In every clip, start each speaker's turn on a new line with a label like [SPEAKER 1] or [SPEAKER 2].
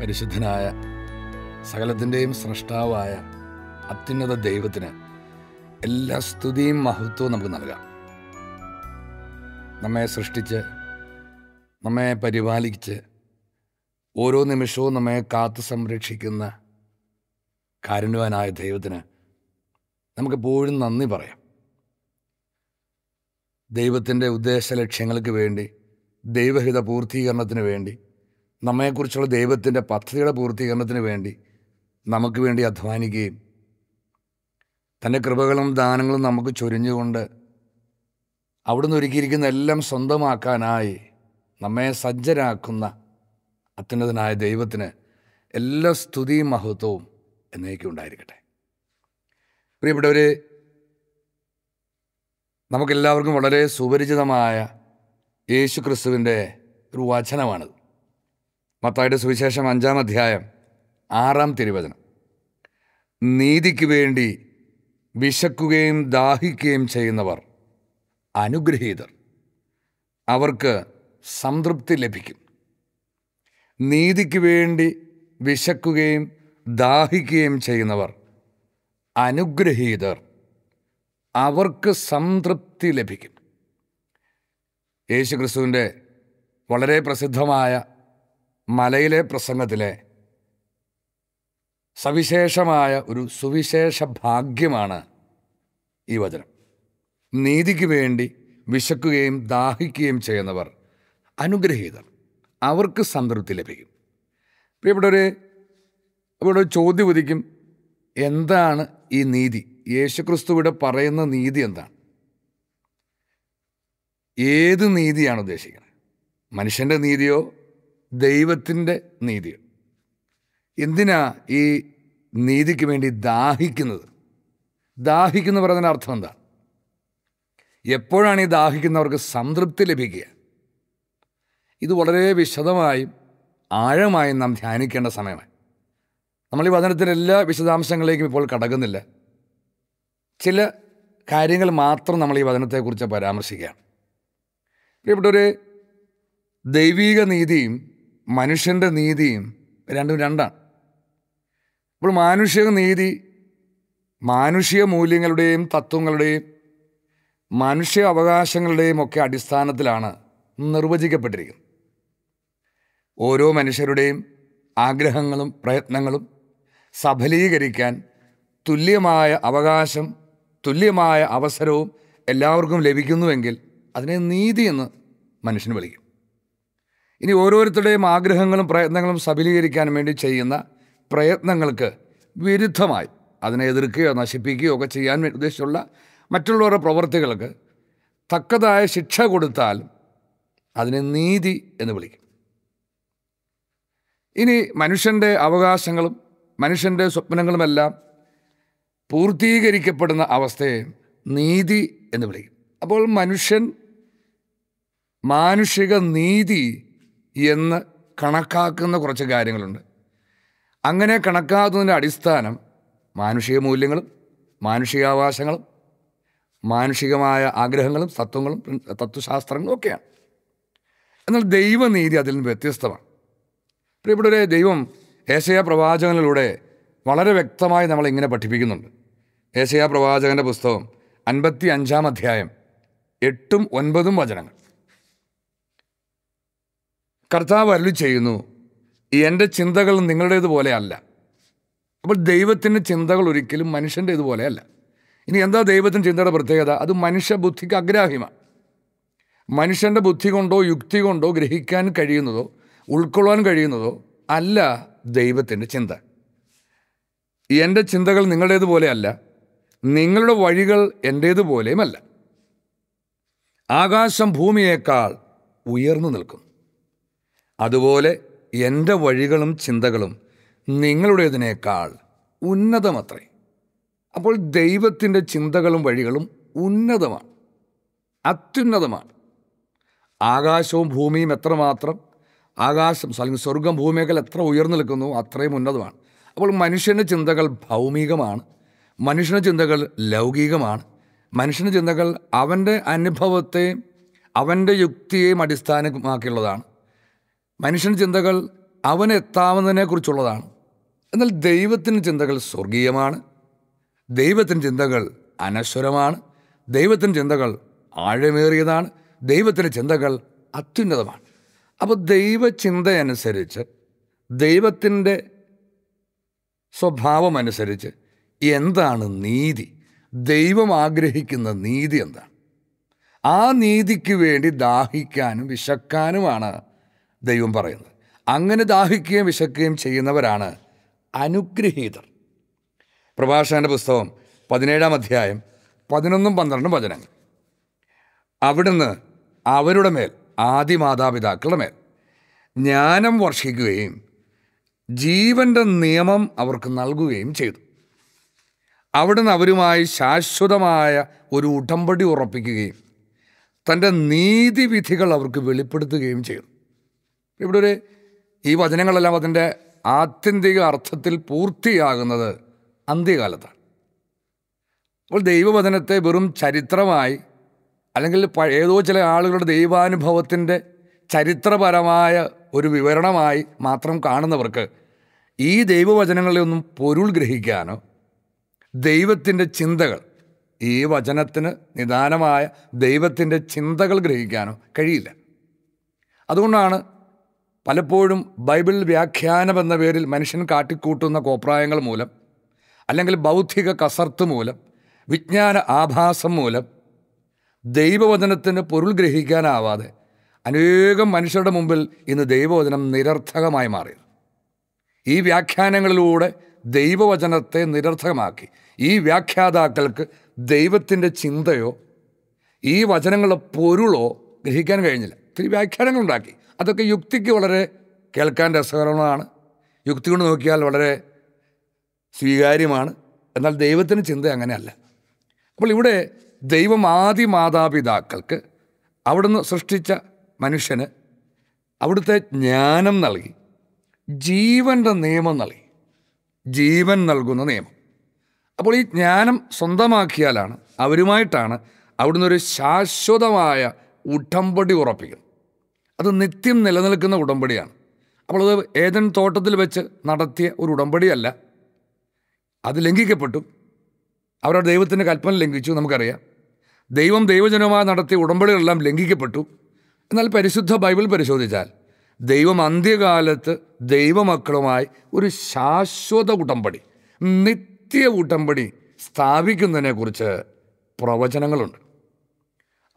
[SPEAKER 1] പരിശുദ്ധനായ സകലത്തിൻ്റെയും സൃഷ്ടാവായ അത്യുന്നത ദൈവത്തിന് എല്ലാ സ്തുതിയും മഹത്വവും നമുക്ക് നൽകാം നമ്മെ സൃഷ്ടിച്ച് നമ്മെ പരിപാലിച്ച് ഓരോ നിമിഷവും നമ്മെ കാത്തു സംരക്ഷിക്കുന്ന കാരുണ്യവാനായ ദൈവത്തിന് എപ്പോഴും നന്ദി പറയാം ദൈവത്തിൻ്റെ ഉദ്ദേശ ലക്ഷ്യങ്ങൾക്ക് വേണ്ടി ദൈവഹിത പൂർത്തീകരണത്തിന് വേണ്ടി നമ്മെക്കുറിച്ചുള്ള ദൈവത്തിൻ്റെ പദ്ധതിയുടെ പൂർത്തീകരണത്തിന് വേണ്ടി നമുക്ക് വേണ്ടി അധ്വാനിക്കുകയും തൻ്റെ കൃപകളും ദാനങ്ങളും നമുക്ക് ചൊരിഞ്ഞുകൊണ്ട് അവിടുന്ന് ഒരുക്കിയിരിക്കുന്ന എല്ലാം സ്വന്തമാക്കാനായി നമ്മെ സജ്ജരാക്കുന്ന അത്യുന്നതനായ ദൈവത്തിന് എല്ലാ സ്തുതിയും മഹത്വവും എന്നേക്കും ഉണ്ടായിരിക്കട്ടെ പ്രിയപ്പെട്ടവർ നമുക്കെല്ലാവർക്കും വളരെ സുപരിചിതമായ യേശു ക്രിസ്തുവിൻ്റെ ഒരു വചനമാണിത് മത്തായുടെ സുവിശേഷം അഞ്ചാം അധ്യായം ആറാം തിരുവചനം നീതിക്ക് വേണ്ടി വിശക്കുകയും ദാഹിക്കുകയും ചെയ്യുന്നവർ അനുഗ്രഹീതർ അവർക്ക് സംതൃപ്തി ലഭിക്കും നീതിക്ക് വേണ്ടി വിശക്കുകയും ദാഹിക്കുകയും ചെയ്യുന്നവർ അനുഗ്രഹീതർ അവർക്ക് സംതൃപ്തി ലഭിക്കും യേശുക്രിസ്തുവിൻ്റെ വളരെ പ്രസിദ്ധമായ മലയിലെ പ്രസംഗത്തിലെ സവിശേഷമായ ഒരു സുവിശേഷ ഭാഗ്യമാണ് ഈ വചനം നീതിക്ക് വേണ്ടി വിശക്കുകയും ദാഹിക്കുകയും ചെയ്യുന്നവർ അനുഗ്രഹീതർ അവർക്ക് സംതൃപ്തി ലഭിക്കും ഇപ്പോൾ ഇവിടെ ഒരു ഇവിടെ ഒരു ചോദ്യം ഉദിക്കും എന്താണ് ഈ നീതി യേശുക്രിസ്തു ഇവിടെ പറയുന്ന നീതി എന്താണ് ഏത് നീതിയാണ് ഉദ്ദേശിക്കുന്നത് മനുഷ്യൻ്റെ നീതിയോ ദൈവത്തിൻ്റെ നീതി എന്തിനാ ഈ നീതിക്ക് വേണ്ടി ദാഹിക്കുന്നത് ദാഹിക്കുന്നു പറയുന്നതിൻ്റെ അർത്ഥം എന്താ എപ്പോഴാണ് ഈ ദാഹിക്കുന്നവർക്ക് സംതൃപ്തി ലഭിക്കുക ഇത് വളരെ വിശദമായും ആഴമായും നാം ധ്യാനിക്കേണ്ട സമയമാണ് നമ്മൾ ഈ വചനത്തിൻ്റെ എല്ലാ വിശദാംശങ്ങളിലേക്കും ഇപ്പോൾ കടക്കുന്നില്ല ചില കാര്യങ്ങൾ മാത്രം നമ്മൾ ഈ വചനത്തെക്കുറിച്ച് പരാമർശിക്കുകയാണ് പ്രിയപ്പെട്ടൊരു ദൈവീക നീതിയും മനുഷ്യൻ്റെ നീതിയും രണ്ടും രണ്ടാണ് ഇപ്പോൾ മാനുഷിക നീതി മാനുഷിക മൂല്യങ്ങളുടെയും തത്വങ്ങളുടെയും മനുഷ്യ അവകാശങ്ങളുടെയും ഒക്കെ അടിസ്ഥാനത്തിലാണ് നിർവചിക്കപ്പെട്ടിരിക്കുന്നത് ഓരോ മനുഷ്യരുടെയും ആഗ്രഹങ്ങളും പ്രയത്നങ്ങളും സഫലീകരിക്കാൻ തുല്യമായ അവകാശം തുല്യമായ അവസരവും എല്ലാവർക്കും ലഭിക്കുന്നുവെങ്കിൽ അതിനെ നീതി എന്ന് മനുഷ്യന് വിളിക്കും ഇനി ഓരോരുത്തരുടെയും ആഗ്രഹങ്ങളും പ്രയത്നങ്ങളും സബലീകരിക്കാൻ വേണ്ടി ചെയ്യുന്ന പ്രയത്നങ്ങൾക്ക് വിരുദ്ധമായി അതിനെ എതിർക്കുകയോ നശിപ്പിക്കുകയോ ഒക്കെ ചെയ്യാൻ ഉദ്ദേശിച്ചുള്ള മറ്റുള്ളവരുടെ പ്രവൃത്തികൾക്ക് തക്കതായ ശിക്ഷ കൊടുത്താൽ അതിനെ നീതി എന്ന് വിളിക്കും ഇനി മനുഷ്യൻ്റെ അവകാശങ്ങളും മനുഷ്യൻ്റെ സ്വപ്നങ്ങളുമെല്ലാം പൂർത്തീകരിക്കപ്പെടുന്ന അവസ്ഥയെ നീതി എന്ന് വിളിക്കും അപ്പോൾ മനുഷ്യൻ മാനുഷിക നീതി എന്ന് കണക്കാക്കുന്ന കുറച്ച് കാര്യങ്ങളുണ്ട് അങ്ങനെ കണക്കാക്കുന്നതിൻ്റെ അടിസ്ഥാനം മാനുഷിക മൂല്യങ്ങളും മാനുഷികാവകാശങ്ങളും മാനുഷികമായ ആഗ്രഹങ്ങളും തത്വങ്ങളും തത്വശാസ്ത്രങ്ങളും ഒക്കെയാണ് എന്നാൽ ദൈവനീതി അതിൽ നിന്ന് വ്യത്യസ്തമാണ് പ്രിയപ്പെട്ടവരെ ദൈവം ഏശയ പ്രവാചകനിലൂടെ വളരെ വ്യക്തമായി നമ്മൾ ഇങ്ങനെ പഠിപ്പിക്കുന്നുണ്ട് ഏശയ പ്രവാചകൻ്റെ പുസ്തകം അൻപത്തി അഞ്ചാം അധ്യായം എട്ടും ഒൻപതും വചനങ്ങൾ കർത്താവ് അരുളി ചെയ്യുന്നു എൻ്റെ ചിന്തകൾ നിങ്ങളുടേതുപോലെ അല്ല അപ്പോൾ ദൈവത്തിൻ്റെ ചിന്തകൾ ഒരിക്കലും മനുഷ്യൻ്റെ ഇതുപോലെയല്ല ഇനി എന്താ ദൈവത്തിൻ്റെ ചിന്തയുടെ പ്രത്യേകത അത് ബുദ്ധിക്ക് അഗ്രാഹ്യമാണ് മനുഷ്യൻ്റെ ബുദ്ധി കൊണ്ടോ യുക്തി കൊണ്ടോ ഗ്രഹിക്കാൻ കഴിയുന്നതോ ഉൾക്കൊള്ളാൻ കഴിയുന്നതോ അല്ല ദൈവത്തിൻ്റെ ചിന്ത എൻ്റെ ചിന്തകൾ അല്ല നിങ്ങളുടെ വഴികൾ എൻ്റേതുപോലെയുമല്ല ആകാശം ഭൂമിയേക്കാൾ ഉയർന്നു നിൽക്കും അതുപോലെ എൻ്റെ വഴികളും ചിന്തകളും നിങ്ങളുടേതിനേക്കാൾ ഉന്നതമത്രേ അപ്പോൾ ദൈവത്തിൻ്റെ ചിന്തകളും വഴികളും ഉന്നതമാണ് അത്യുന്നതമാണ് ആകാശവും ഭൂമിയും എത്രമാത്രം ആകാശം അല്ലെങ്കിൽ സ്വർഗം ഭൂമിയേക്കാൾ എത്ര ഉയർന്നു നിൽക്കുന്നു അത്രയും ഉന്നതമാണ് അപ്പോൾ മനുഷ്യൻ്റെ ചിന്തകൾ ഭൗമികമാണ് മനുഷ്യൻ്റെ ചിന്തകൾ ലൗകികമാണ് മനുഷ്യൻ്റെ ചിന്തകൾ അവൻ്റെ അനുഭവത്തെയും അവൻ്റെ യുക്തിയെയും അടിസ്ഥാനമാക്കിയുള്ളതാണ് മനുഷ്യൻ ചിന്തകൾ അവനെത്താവുന്നതിനെക്കുറിച്ചുള്ളതാണ് എന്നാൽ ദൈവത്തിൻ്റെ ചിന്തകൾ സ്വർഗീയമാണ് ദൈവത്തിൻ്റെ ചിന്തകൾ അനശ്വരമാണ് ദൈവത്തിൻ്റെ ചിന്തകൾ ആഴമേറിയതാണ് ദൈവത്തിൻ്റെ ചിന്തകൾ അത്യുന്നതമാണ് അപ്പോൾ ദൈവചിന്തയനുസരിച്ച് ദൈവത്തിൻ്റെ സ്വഭാവമനുസരിച്ച് എന്താണ് നീതി ദൈവം ആഗ്രഹിക്കുന്ന നീതി എന്താണ് ആ നീതിക്ക് വേണ്ടി ദാഹിക്കാനും വിശക്കാനുമാണ് ദൈവം പറയുന്നത് അങ്ങനെ ദാഹിക്കുകയും വിശക്കുകയും ചെയ്യുന്നവരാണ് അനുഗ്രഹീതർ പ്രഭാഷകൻ്റെ പുസ്തകം പതിനേഴാം അധ്യായം പതിനൊന്നും പന്ത്രണ്ടും വചനങ്ങൾ അവിടുന്ന് അവരുടെ മേൽ ആദ്യ മാതാപിതാക്കളുടെ മേൽ ജ്ഞാനം വർഷിക്കുകയും ജീവൻ്റെ നിയമം അവർക്ക് നൽകുകയും ചെയ്തു അവിടുന്ന് അവരുമായി ശാശ്വതമായ ഒരു ഉടമ്പടി ഉറപ്പിക്കുകയും തൻ്റെ നീതിവിധികൾ അവർക്ക് വെളിപ്പെടുത്തുകയും ചെയ്തു ഇവിടെ ഒരു ഈ വചനങ്ങളെല്ലാം അതിൻ്റെ ആത്യന്തിക അർത്ഥത്തിൽ പൂർത്തിയാകുന്നത് അന്ത്യകാലത്താണ് അപ്പോൾ ദൈവവചനത്തെ വെറും ചരിത്രമായി അല്ലെങ്കിൽ ഏതോ ചില ആളുകളുടെ ദൈവാനുഭവത്തിൻ്റെ ചരിത്രപരമായ ഒരു വിവരണമായി മാത്രം കാണുന്നവർക്ക് ഈ ഒന്നും പൊരുൾ ഗ്രഹിക്കാനോ ദൈവത്തിൻ്റെ ചിന്തകൾ ഈ വചനത്തിന് നിദാനമായ ദൈവത്തിൻ്റെ ചിന്തകൾ ഗ്രഹിക്കാനോ കഴിയില്ല അതുകൊണ്ടാണ് പലപ്പോഴും ബൈബിൾ വ്യാഖ്യാനം എന്ന പേരിൽ മനുഷ്യൻ കാട്ടിക്കൂട്ടുന്ന കോപ്രായങ്ങൾ മൂലം അല്ലെങ്കിൽ ബൗദ്ധിക കസർത്ത് മൂലം വിജ്ഞാന ആഭാസം മൂലം ദൈവവചനത്തിന് പൊരുൾ ഗ്രഹിക്കാനാവാതെ അനേകം മനുഷ്യരുടെ മുമ്പിൽ ഇന്ന് ദൈവവചനം നിരർത്ഥകമായി മാറിയത് ഈ വ്യാഖ്യാനങ്ങളിലൂടെ ദൈവവചനത്തെ നിരർത്ഥകമാക്കി ഈ വ്യാഖ്യാതാക്കൾക്ക് ദൈവത്തിൻ്റെ ചിന്തയോ ഈ വചനങ്ങളുടെ പൊരുളോ ഗ്രഹിക്കാൻ കഴിഞ്ഞില്ല ഒത്തിരി വ്യാഖ്യാനങ്ങളുണ്ടാക്കി അതൊക്കെ യുക്തിക്ക് വളരെ കേൾക്കാൻ രസകരമാണ് യുക്തി കൊണ്ട് നോക്കിയാൽ വളരെ സ്വീകാര്യമാണ് എന്നാൽ ദൈവത്തിന് ചിന്ത അങ്ങനെയല്ല അപ്പോൾ ഇവിടെ ദൈവം ആദി മാതാപിതാക്കൾക്ക് അവിടുന്ന് സൃഷ്ടിച്ച മനുഷ്യന് അവിടുത്തെ ജ്ഞാനം നൽകി ജീവൻ്റെ നിയമം നൽകി ജീവൻ നൽകുന്ന നിയമം അപ്പോൾ ഈ ജ്ഞാനം സ്വന്തമാക്കിയാലാണ് അവരുമായിട്ടാണ് അവിടുന്ന് ഒരു ശാശ്വതമായ ഉടമ്പടി ഉറപ്പിക്കുന്നത് അത് നിത്യം നിലനിൽക്കുന്ന ഉടമ്പടിയാണ് അപ്പോൾ അത് ഏതൻ തോട്ടത്തിൽ വെച്ച് നടത്തിയ ഒരു ഉടമ്പടിയല്ല അത് ലംഘിക്കപ്പെട്ടു അവരുടെ ദൈവത്തിൻ്റെ കൽപ്പന ലംഘിച്ചു നമുക്കറിയാം ദൈവം ദൈവജനമായി നടത്തിയ ഉടമ്പടികളെല്ലാം ലംഘിക്കപ്പെട്ടു എന്നാൽ പരിശുദ്ധ ബൈബിൾ പരിശോധിച്ചാൽ ദൈവം അന്ത്യകാലത്ത് ദൈവമക്കളുമായി ഒരു ശാശ്വത ഉടമ്പടി നിത്യ ഉടമ്പടി സ്ഥാപിക്കുന്നതിനെക്കുറിച്ച് പ്രവചനങ്ങളുണ്ട്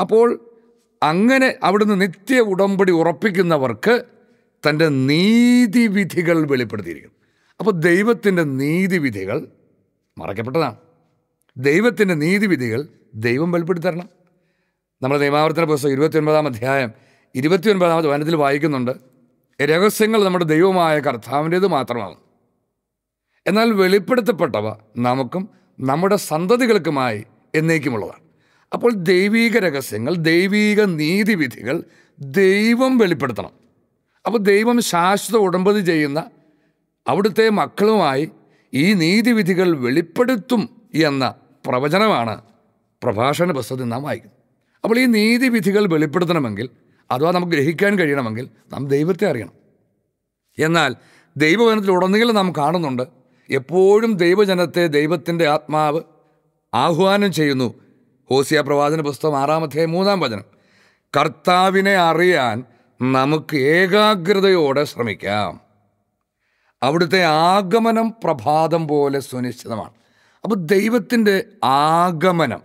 [SPEAKER 1] അപ്പോൾ അങ്ങനെ അവിടുന്ന് നിത്യ ഉടമ്പടി ഉറപ്പിക്കുന്നവർക്ക് തൻ്റെ നീതിവിധികൾ വെളിപ്പെടുത്തിയിരിക്കുന്നു അപ്പോൾ ദൈവത്തിൻ്റെ നീതിവിധികൾ മറക്കപ്പെട്ടതാണ് ദൈവത്തിൻ്റെ നീതിവിധികൾ ദൈവം വെളിപ്പെടുത്തരണം നമ്മൾ നിയമാവർത്തന പുസ്തകം ഇരുപത്തിയൊൻപതാം അധ്യായം ഇരുപത്തിയൊൻപതാമത്തെ വനത്തിൽ വായിക്കുന്നുണ്ട് രഹസ്യങ്ങൾ നമ്മുടെ ദൈവമായ കർത്താവിൻ്റേത് മാത്രമാണ് എന്നാൽ വെളിപ്പെടുത്തപ്പെട്ടവ നമുക്കും നമ്മുടെ സന്തതികൾക്കുമായി എന്നേക്കുമുള്ളതാണ് അപ്പോൾ ദൈവീക രഹസ്യങ്ങൾ ദൈവീക നീതിവിധികൾ ദൈവം വെളിപ്പെടുത്തണം അപ്പോൾ ദൈവം ശാശ്വത ഉടമ്പതി ചെയ്യുന്ന അവിടുത്തെ മക്കളുമായി ഈ നീതിവിധികൾ വെളിപ്പെടുത്തും എന്ന പ്രവചനമാണ് പ്രഭാഷണ പുസ്തകത്തിൽ നാം വായിക്കുന്നത് അപ്പോൾ ഈ നീതിവിധികൾ വെളിപ്പെടുത്തണമെങ്കിൽ അഥവാ നമുക്ക് ഗ്രഹിക്കാൻ കഴിയണമെങ്കിൽ നാം ദൈവത്തെ അറിയണം എന്നാൽ ദൈവവനത്തിൽ ഉടനീളം നാം കാണുന്നുണ്ട് എപ്പോഴും ദൈവജനത്തെ ദൈവത്തിൻ്റെ ആത്മാവ് ആഹ്വാനം ചെയ്യുന്നു ഹോസിയ പ്രവാചന പുസ്തകം ആറാമത്തെ മൂന്നാം വചനം കർത്താവിനെ അറിയാൻ നമുക്ക് ഏകാഗ്രതയോടെ ശ്രമിക്കാം അവിടുത്തെ ആഗമനം പ്രഭാതം പോലെ സുനിശ്ചിതമാണ് അപ്പോൾ ദൈവത്തിൻ്റെ ആഗമനം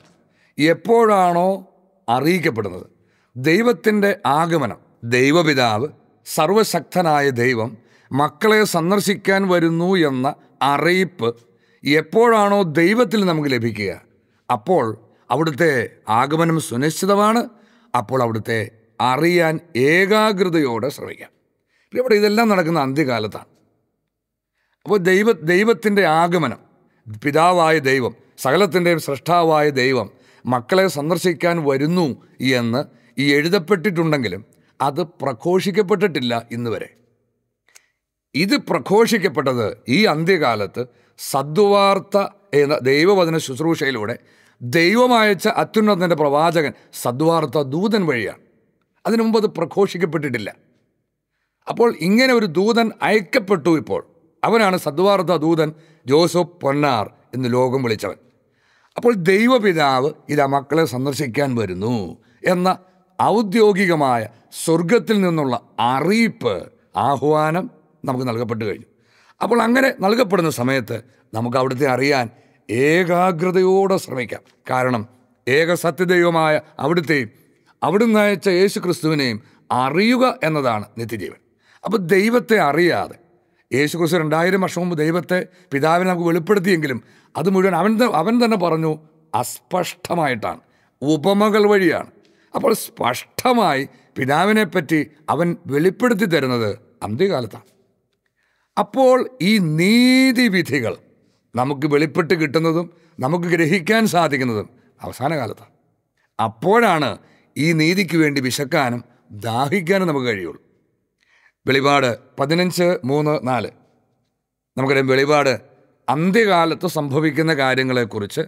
[SPEAKER 1] എപ്പോഴാണോ അറിയിക്കപ്പെടുന്നത് ദൈവത്തിൻ്റെ ആഗമനം ദൈവപിതാവ് സർവശക്തനായ ദൈവം മക്കളെ സന്ദർശിക്കാൻ വരുന്നു എന്ന അറിയിപ്പ് എപ്പോഴാണോ ദൈവത്തിൽ നമുക്ക് ലഭിക്കുക അപ്പോൾ അവിടുത്തെ ആഗമനം സുനിശ്ചിതമാണ് അപ്പോൾ അവിടുത്തെ അറിയാൻ ഏകാഗ്രതയോടെ ശ്രമിക്കാം ഇവിടെ ഇതെല്ലാം നടക്കുന്ന അന്ത്യകാലത്താണ് അപ്പോൾ ദൈവ ദൈവത്തിൻ്റെ ആഗമനം പിതാവായ ദൈവം സകലത്തിൻ്റെയും സൃഷ്ടാവായ ദൈവം മക്കളെ സന്ദർശിക്കാൻ വരുന്നു എന്ന് ഈ എഴുതപ്പെട്ടിട്ടുണ്ടെങ്കിലും അത് പ്രഘോഷിക്കപ്പെട്ടിട്ടില്ല ഇന്ന് വരെ ഇത് പ്രഘോഷിക്കപ്പെട്ടത് ഈ അന്ത്യകാലത്ത് സദ്വാർത്ത എന്ന ദൈവവചന ശുശ്രൂഷയിലൂടെ ദൈവമായച്ച അത്യുന്നതൻ്റെ പ്രവാചകൻ സദ്വാർത്ത ദൂതൻ വഴിയാണ് അതിനു മുമ്പ് അത് പ്രഘോഷിക്കപ്പെട്ടിട്ടില്ല അപ്പോൾ ഇങ്ങനെ ഒരു ദൂതൻ അയക്കപ്പെട്ടു ഇപ്പോൾ അവനാണ് സദ്വാർത്ത ദൂതൻ ജോസഫ് പൊന്നാർ എന്ന് ലോകം വിളിച്ചവൻ അപ്പോൾ ദൈവപിതാവ് ആ മക്കളെ സന്ദർശിക്കാൻ വരുന്നു എന്ന ഔദ്യോഗികമായ സ്വർഗത്തിൽ നിന്നുള്ള അറിയിപ്പ് ആഹ്വാനം നമുക്ക് നൽകപ്പെട്ടു കഴിഞ്ഞു അപ്പോൾ അങ്ങനെ നൽകപ്പെടുന്ന സമയത്ത് നമുക്ക് അവിടുത്തെ അറിയാൻ ഏകാഗ്രതയോടെ ശ്രമിക്കാം കാരണം ഏക സത്യദൈവമായ അവിടുത്തെയും അവിടുന്ന് അയച്ച യേശു ക്രിസ്തുവിനെയും അറിയുക എന്നതാണ് നിത്യജീവൻ അപ്പോൾ ദൈവത്തെ അറിയാതെ യേശു ക്രിസ്തു രണ്ടായിരം വർഷം മുമ്പ് ദൈവത്തെ പിതാവിനെ നമുക്ക് വെളിപ്പെടുത്തിയെങ്കിലും അത് മുഴുവൻ അവൻ അവൻ തന്നെ പറഞ്ഞു അസ്പഷ്ടമായിട്ടാണ് ഉപമകൾ വഴിയാണ് അപ്പോൾ സ്പഷ്ടമായി പിതാവിനെപ്പറ്റി അവൻ വെളിപ്പെടുത്തി തരുന്നത് അന്ത്യകാലത്താണ് അപ്പോൾ ഈ നീതിവിധികൾ നമുക്ക് വെളിപ്പെട്ട് കിട്ടുന്നതും നമുക്ക് ഗ്രഹിക്കാൻ സാധിക്കുന്നതും അവസാന കാലത്താണ് അപ്പോഴാണ് ഈ നീതിക്ക് വേണ്ടി വിശക്കാനും ദാഹിക്കാനും നമുക്ക് കഴിയുള്ളൂ വെളിപാട് പതിനഞ്ച് മൂന്ന് നാല് നമുക്കറിയാം വെളിപാട് അന്ത്യകാലത്ത് സംഭവിക്കുന്ന കാര്യങ്ങളെക്കുറിച്ച്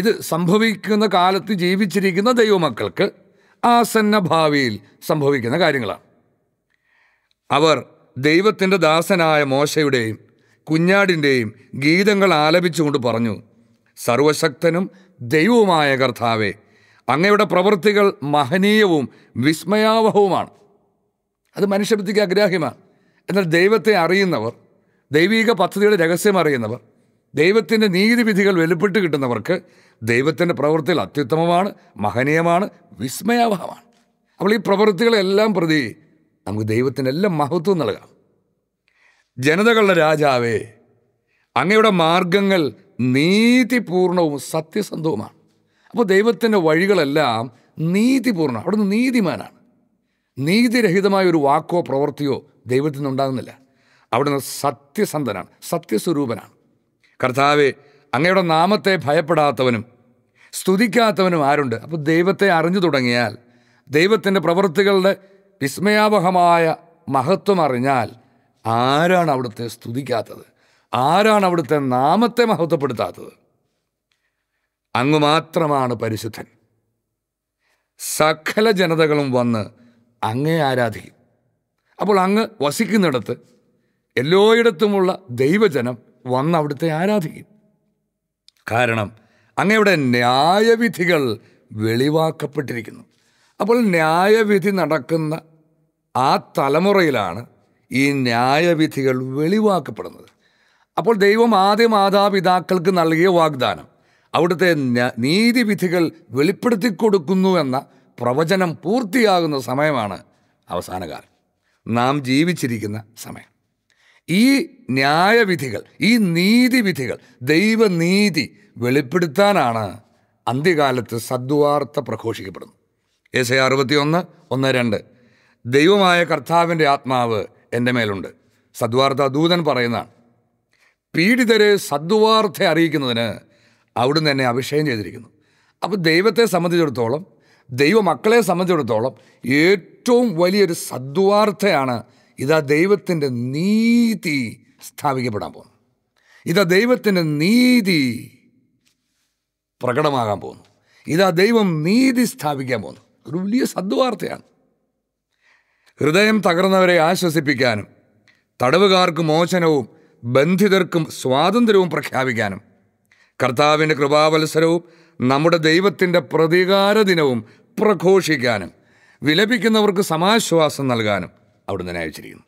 [SPEAKER 1] ഇത് സംഭവിക്കുന്ന കാലത്ത് ജീവിച്ചിരിക്കുന്ന ദൈവമക്കൾക്ക് ആസന്ന ഭാവിയിൽ സംഭവിക്കുന്ന കാര്യങ്ങളാണ് അവർ ദൈവത്തിൻ്റെ ദാസനായ മോശയുടെയും കുഞ്ഞാടിൻ്റെയും ഗീതങ്ങൾ ആലപിച്ചുകൊണ്ട് പറഞ്ഞു സർവശക്തനും ദൈവവുമായ കർത്താവെ അങ്ങയുടെ പ്രവൃത്തികൾ മഹനീയവും വിസ്മയാവഹവുമാണ് അത് മനുഷ്യബുദ്ധിക്ക് അഗ്രാഹ്യമാണ് എന്നാൽ ദൈവത്തെ അറിയുന്നവർ ദൈവിക പദ്ധതിയുടെ രഹസ്യം അറിയുന്നവർ ദൈവത്തിൻ്റെ നീതിവിധികൾ വെളിപ്പെട്ട് കിട്ടുന്നവർക്ക് ദൈവത്തിൻ്റെ പ്രവൃത്തികൾ അത്യുത്തമമാണ് മഹനീയമാണ് വിസ്മയാവഹമാണ് അപ്പോൾ ഈ പ്രവൃത്തികളെല്ലാം പ്രതി നമുക്ക് ദൈവത്തിൻ്റെ എല്ലാം മഹത്വം നൽകാം ജനതകളുടെ രാജാവേ അങ്ങയുടെ മാർഗങ്ങൾ നീതിപൂർണവും സത്യസന്ധവുമാണ് അപ്പോൾ ദൈവത്തിൻ്റെ വഴികളെല്ലാം നീതിപൂർണ്ണം അവിടുന്ന് നീതിമാനാണ് നീതിരഹിതമായ ഒരു വാക്കോ പ്രവൃത്തിയോ ദൈവത്തിൽ നിന്നുണ്ടാകുന്നില്ല അവിടുന്ന് സത്യസന്ധനാണ് സത്യസ്വരൂപനാണ് കർത്താവെ അങ്ങയുടെ നാമത്തെ ഭയപ്പെടാത്തവനും സ്തുതിക്കാത്തവനും ആരുണ്ട് അപ്പോൾ ദൈവത്തെ അറിഞ്ഞു തുടങ്ങിയാൽ ദൈവത്തിൻ്റെ പ്രവൃത്തികളുടെ വിസ്മയാവഹമായ മഹത്വം അറിഞ്ഞാൽ ആരാണ് അവിടുത്തെ സ്തുതിക്കാത്തത് ആരാണ് അവിടുത്തെ നാമത്തെ മഹത്വപ്പെടുത്താത്തത് അങ്ങ് മാത്രമാണ് പരിശുദ്ധൻ സകല ജനതകളും വന്ന് അങ്ങേ ആരാധിക്കും അപ്പോൾ അങ്ങ് വസിക്കുന്നിടത്ത് എല്ലായിടത്തുമുള്ള ദൈവജനം വന്ന് അവിടുത്തെ ആരാധിക്കും കാരണം അങ്ങയുടെ ന്യായവിധികൾ വെളിവാക്കപ്പെട്ടിരിക്കുന്നു അപ്പോൾ ന്യായവിധി നടക്കുന്ന ആ തലമുറയിലാണ് ഈ ന്യായവിധികൾ വെളിവാക്കപ്പെടുന്നത് അപ്പോൾ ദൈവം ആദ്യ മാതാപിതാക്കൾക്ക് നൽകിയ വാഗ്ദാനം അവിടുത്തെ നീതിവിധികൾ വെളിപ്പെടുത്തി കൊടുക്കുന്നു എന്ന പ്രവചനം പൂർത്തിയാകുന്ന സമയമാണ് അവസാനകാലം നാം ജീവിച്ചിരിക്കുന്ന സമയം ഈ ന്യായവിധികൾ ഈ നീതിവിധികൾ ദൈവനീതി വെളിപ്പെടുത്താനാണ് അന്ത്യകാലത്ത് സദ്വാർത്ത പ്രഘോഷിക്കപ്പെടുന്നത് എസ് എ അറുപത്തി ഒന്ന് ഒന്ന് രണ്ട് ദൈവമായ കർത്താവിൻ്റെ ആത്മാവ് എൻ്റെ മേലുണ്ട് സദ്വാർത്ത ദൂതൻ പറയുന്നതാണ് പീഡിതരെ സദ്വാർത്ത അറിയിക്കുന്നതിന് അവിടുന്ന് എന്നെ അഭിഷേകം ചെയ്തിരിക്കുന്നു അപ്പോൾ ദൈവത്തെ സംബന്ധിച്ചിടത്തോളം ദൈവമക്കളെ സംബന്ധിച്ചിടത്തോളം ഏറ്റവും വലിയൊരു സദ്വാർത്തയാണ് ഇതാ ദൈവത്തിൻ്റെ നീതി സ്ഥാപിക്കപ്പെടാൻ പോകുന്നു ഇതാ ദൈവത്തിൻ്റെ നീതി പ്രകടമാകാൻ പോകുന്നു ഇതാ ദൈവം നീതി സ്ഥാപിക്കാൻ പോകുന്നു ഒരു വലിയ സദ്വാർത്തയാണ് ഹൃദയം തകർന്നവരെ ആശ്വസിപ്പിക്കാനും തടവുകാർക്ക് മോചനവും ബന്ധിതർക്കും സ്വാതന്ത്ര്യവും പ്രഖ്യാപിക്കാനും കർത്താവിൻ്റെ കൃപാവത്സരവും നമ്മുടെ ദൈവത്തിൻ്റെ പ്രതികാര ദിനവും പ്രഘോഷിക്കാനും വിലപിക്കുന്നവർക്ക് സമാശ്വാസം നൽകാനും അവിടെ നിന്ന് അയച്ചിരിക്കുന്നു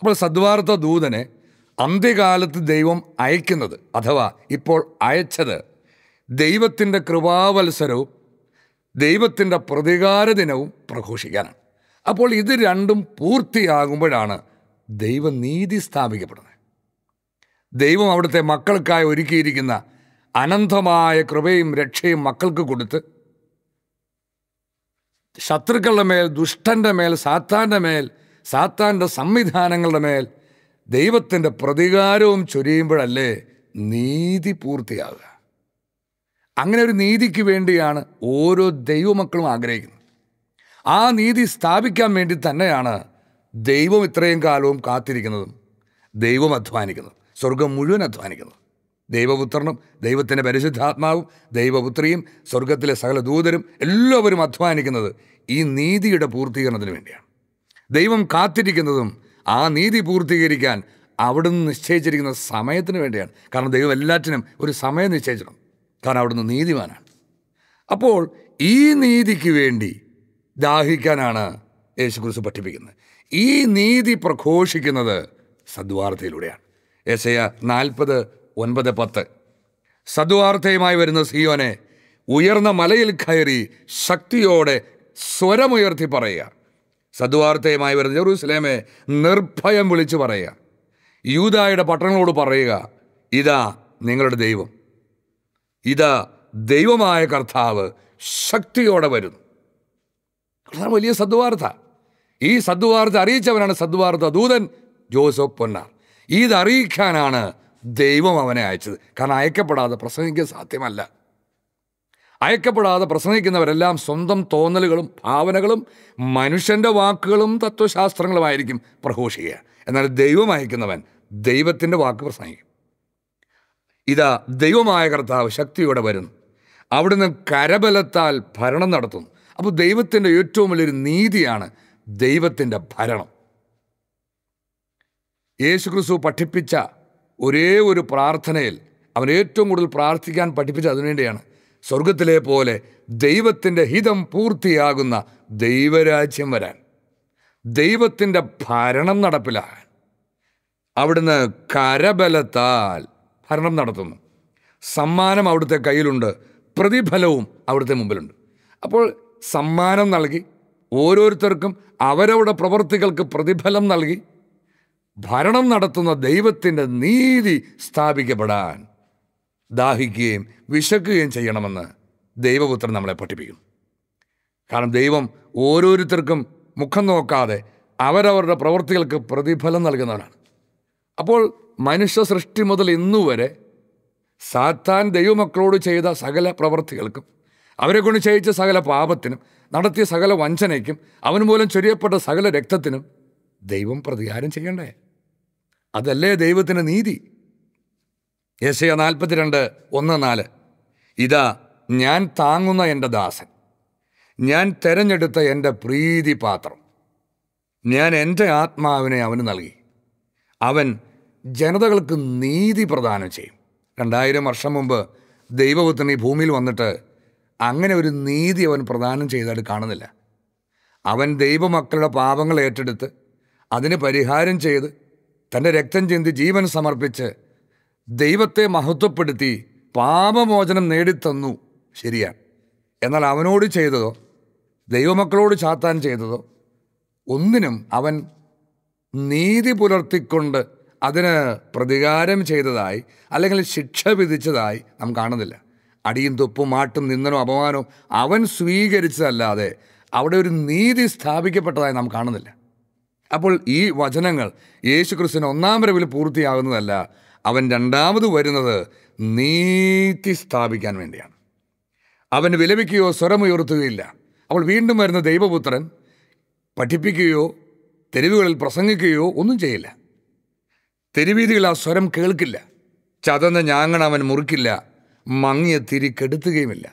[SPEAKER 1] അപ്പോൾ സദ്വാർത്ത ദൂതനെ അന്ത്യകാലത്ത് ദൈവം അയക്കുന്നത് അഥവാ ഇപ്പോൾ അയച്ചത് ദൈവത്തിൻ്റെ കൃപാവത്സരവും ദൈവത്തിൻ്റെ പ്രതികാര ദിനവും പ്രഘോഷിക്കാനാണ് അപ്പോൾ ഇത് രണ്ടും പൂർത്തിയാകുമ്പോഴാണ് ദൈവനീതി സ്ഥാപിക്കപ്പെടുന്നത് ദൈവം അവിടുത്തെ മക്കൾക്കായി ഒരുക്കിയിരിക്കുന്ന അനന്തമായ കൃപയും രക്ഷയും മക്കൾക്ക് കൊടുത്ത് ശത്രുക്കളുടെ മേൽ ദുഷ്ടൻ്റെ മേൽ സാത്താൻ്റെ മേൽ സാത്താൻ്റെ സംവിധാനങ്ങളുടെ മേൽ ദൈവത്തിൻ്റെ പ്രതികാരവും ചൊരിയുമ്പോഴല്ലേ നീതി പൂർത്തിയാകുക അങ്ങനെ ഒരു നീതിക്ക് വേണ്ടിയാണ് ഓരോ ദൈവമക്കളും ആഗ്രഹിക്കുന്നത് ആ നീതി സ്ഥാപിക്കാൻ വേണ്ടി തന്നെയാണ് ദൈവം ഇത്രയും കാലവും കാത്തിരിക്കുന്നതും ദൈവം അധ്വാനിക്കുന്നതും സ്വർഗം മുഴുവൻ അധ്വാനിക്കുന്നത് ദൈവപുത്രനും ദൈവത്തിൻ്റെ പരിശുദ്ധാത്മാവും ദൈവപുത്രിയും സ്വർഗത്തിലെ സകല ദൂതരും എല്ലാവരും അധ്വാനിക്കുന്നത് ഈ നീതിയുടെ പൂർത്തീകരണത്തിന് വേണ്ടിയാണ് ദൈവം കാത്തിരിക്കുന്നതും ആ നീതി പൂർത്തീകരിക്കാൻ അവിടുന്ന് നിശ്ചയിച്ചിരിക്കുന്ന സമയത്തിന് വേണ്ടിയാണ് കാരണം ദൈവം എല്ലാറ്റിനും ഒരു സമയം നിശ്ചയിച്ചിട്ടുണ്ട് കാരണം അവിടുന്ന് നീതിമാനാണ് അപ്പോൾ ഈ നീതിക്ക് വേണ്ടി ദാഹിക്കാനാണ് യേശുക്രിസ്തു പഠിപ്പിക്കുന്നത് ഈ നീതി പ്രഘോഷിക്കുന്നത് സദ്വാർത്തയിലൂടെയാണ് യേശയ നാൽപ്പത് ഒൻപത് പത്ത് സദ്വാർത്ഥയുമായി വരുന്ന സിയോനെ ഉയർന്ന മലയിൽ കയറി ശക്തിയോടെ സ്വരമുയർത്തി പറയുക സദ്വാർത്ഥയുമായി വരുന്ന ജെറൂസലേമെ നിർഭയം വിളിച്ചു പറയുക യൂതായുടെ പട്ടണങ്ങളോട് പറയുക ഇതാ നിങ്ങളുടെ ദൈവം ഇതാ ദൈവമായ കർത്താവ് ശക്തിയോടെ വരുന്നു വളരെ വലിയ സദ്വാർത്ത ഈ സദ്വാർത്ത അറിയിച്ചവനാണ് സദ്വാർത്ത ദൂതൻ ജോസഫ് പൊന്നാർ ഇതറിയിക്കാനാണ് ദൈവം അവനെ അയച്ചത് കാരണം അയക്കപ്പെടാതെ പ്രസംഗിക്കാൻ സാധ്യമല്ല അയക്കപ്പെടാതെ പ്രസംഗിക്കുന്നവരെല്ലാം സ്വന്തം തോന്നലുകളും ഭാവനകളും മനുഷ്യൻ്റെ വാക്കുകളും തത്വശാസ്ത്രങ്ങളുമായിരിക്കും പ്രഘോഷിക്കുക എന്നാൽ ദൈവം അയക്കുന്നവൻ ദൈവത്തിൻ്റെ വാക്ക് പ്രസംഗിക്കും ഇതാ ദൈവമായ കർത്താവ് ശക്തിയോടെ വരുന്നു അവിടുന്ന് കരബലത്താൽ ഭരണം നടത്തുന്നു അപ്പോൾ ദൈവത്തിൻ്റെ ഏറ്റവും വലിയൊരു നീതിയാണ് ദൈവത്തിൻ്റെ ഭരണം യേശുക്രിസ്തു പഠിപ്പിച്ച ഒരേ ഒരു പ്രാർത്ഥനയിൽ അവൻ ഏറ്റവും കൂടുതൽ പ്രാർത്ഥിക്കാൻ പഠിപ്പിച്ച അതിനുവേണ്ടിയാണ് സ്വർഗത്തിലെ പോലെ ദൈവത്തിൻ്റെ ഹിതം പൂർത്തിയാകുന്ന ദൈവരാജ്യം വരാൻ ദൈവത്തിൻ്റെ ഭരണം നടപ്പിലാകാൻ അവിടുന്ന് കരബലത്താൽ ഭരണം നടത്തുന്നു സമ്മാനം അവിടുത്തെ കയ്യിലുണ്ട് പ്രതിഫലവും അവിടുത്തെ മുമ്പിലുണ്ട് അപ്പോൾ സമ്മാനം നൽകി ഓരോരുത്തർക്കും അവരവരുടെ പ്രവൃത്തികൾക്ക് പ്രതിഫലം നൽകി ഭരണം നടത്തുന്ന ദൈവത്തിൻ്റെ നീതി സ്ഥാപിക്കപ്പെടാൻ ദാഹിക്കുകയും വിശക്കുകയും ചെയ്യണമെന്ന് ദൈവപുത്രൻ നമ്മളെ പഠിപ്പിക്കുന്നു കാരണം ദൈവം ഓരോരുത്തർക്കും മുഖം നോക്കാതെ അവരവരുടെ പ്രവൃത്തികൾക്ക് പ്രതിഫലം നൽകുന്നവരാണ് അപ്പോൾ മനുഷ്യ സൃഷ്ടി മുതൽ ഇന്നുവരെ സാത്താൻ ദൈവമക്കളോട് ചെയ്ത സകല പ്രവൃത്തികൾക്കും അവരെ കൊണ്ട് ചെയ്യിച്ച സകല പാപത്തിനും നടത്തിയ സകല വഞ്ചനയ്ക്കും അവൻ മൂലം ചൊരിയപ്പെട്ട സകല രക്തത്തിനും ദൈവം പ്രതികാരം ചെയ്യണ്ടേ അതല്ലേ ദൈവത്തിന് നീതി യശയ നാൽപ്പത്തിരണ്ട് ഒന്ന് നാല് ഇതാ ഞാൻ താങ്ങുന്ന എൻ്റെ ദാസൻ ഞാൻ തെരഞ്ഞെടുത്ത എൻ്റെ പ്രീതിപാത്രം ഞാൻ എൻ്റെ ആത്മാവിനെ അവന് നൽകി അവൻ ജനതകൾക്ക് നീതി പ്രദാനം ചെയ്യും രണ്ടായിരം വർഷം മുമ്പ് ദൈവപുത്രൻ ഈ ഭൂമിയിൽ വന്നിട്ട് അങ്ങനെ ഒരു നീതി അവൻ പ്രദാനം ചെയ്തായിട്ട് കാണുന്നില്ല അവൻ ദൈവമക്കളുടെ പാപങ്ങൾ ഏറ്റെടുത്ത് അതിന് പരിഹാരം ചെയ്ത് തൻ്റെ രക്തം ചിന്തി ജീവൻ സമർപ്പിച്ച് ദൈവത്തെ മഹത്വപ്പെടുത്തി പാപമോചനം നേടിത്തന്നു ശരിയാണ് എന്നാൽ അവനോട് ചെയ്തതോ ദൈവമക്കളോട് ചാത്താൻ ചെയ്തതോ ഒന്നിനും അവൻ നീതി പുലർത്തിക്കൊണ്ട് അതിന് പ്രതികാരം ചെയ്തതായി അല്ലെങ്കിൽ ശിക്ഷ വിധിച്ചതായി നാം കാണുന്നില്ല അടിയും തൊപ്പും മാട്ടും നിന്ദനവും അപമാനവും അവൻ സ്വീകരിച്ചതല്ലാതെ അവിടെ ഒരു നീതി സ്ഥാപിക്കപ്പെട്ടതായി നാം കാണുന്നില്ല അപ്പോൾ ഈ വചനങ്ങൾ യേശു ക്രിസ്തുവിന് ഒന്നാം വരവിൽ പൂർത്തിയാകുന്നതല്ല അവൻ രണ്ടാമത് വരുന്നത് നീതി സ്ഥാപിക്കാൻ വേണ്ടിയാണ് അവൻ വിലപിക്കുകയോ സ്വരമുയർത്തുകയില്ല അവൾ വീണ്ടും വരുന്ന ദൈവപുത്രൻ പഠിപ്പിക്കുകയോ തെരുവുകളിൽ പ്രസംഗിക്കുകയോ ഒന്നും ചെയ്യില്ല തെരുവീതികൾ ആ സ്വരം കേൾക്കില്ല ചതന്ന ഞാങ്ങണ അവൻ മുറിക്കില്ല മങ്ങിയ തിരിക്കെടുത്തുകയുമില്ല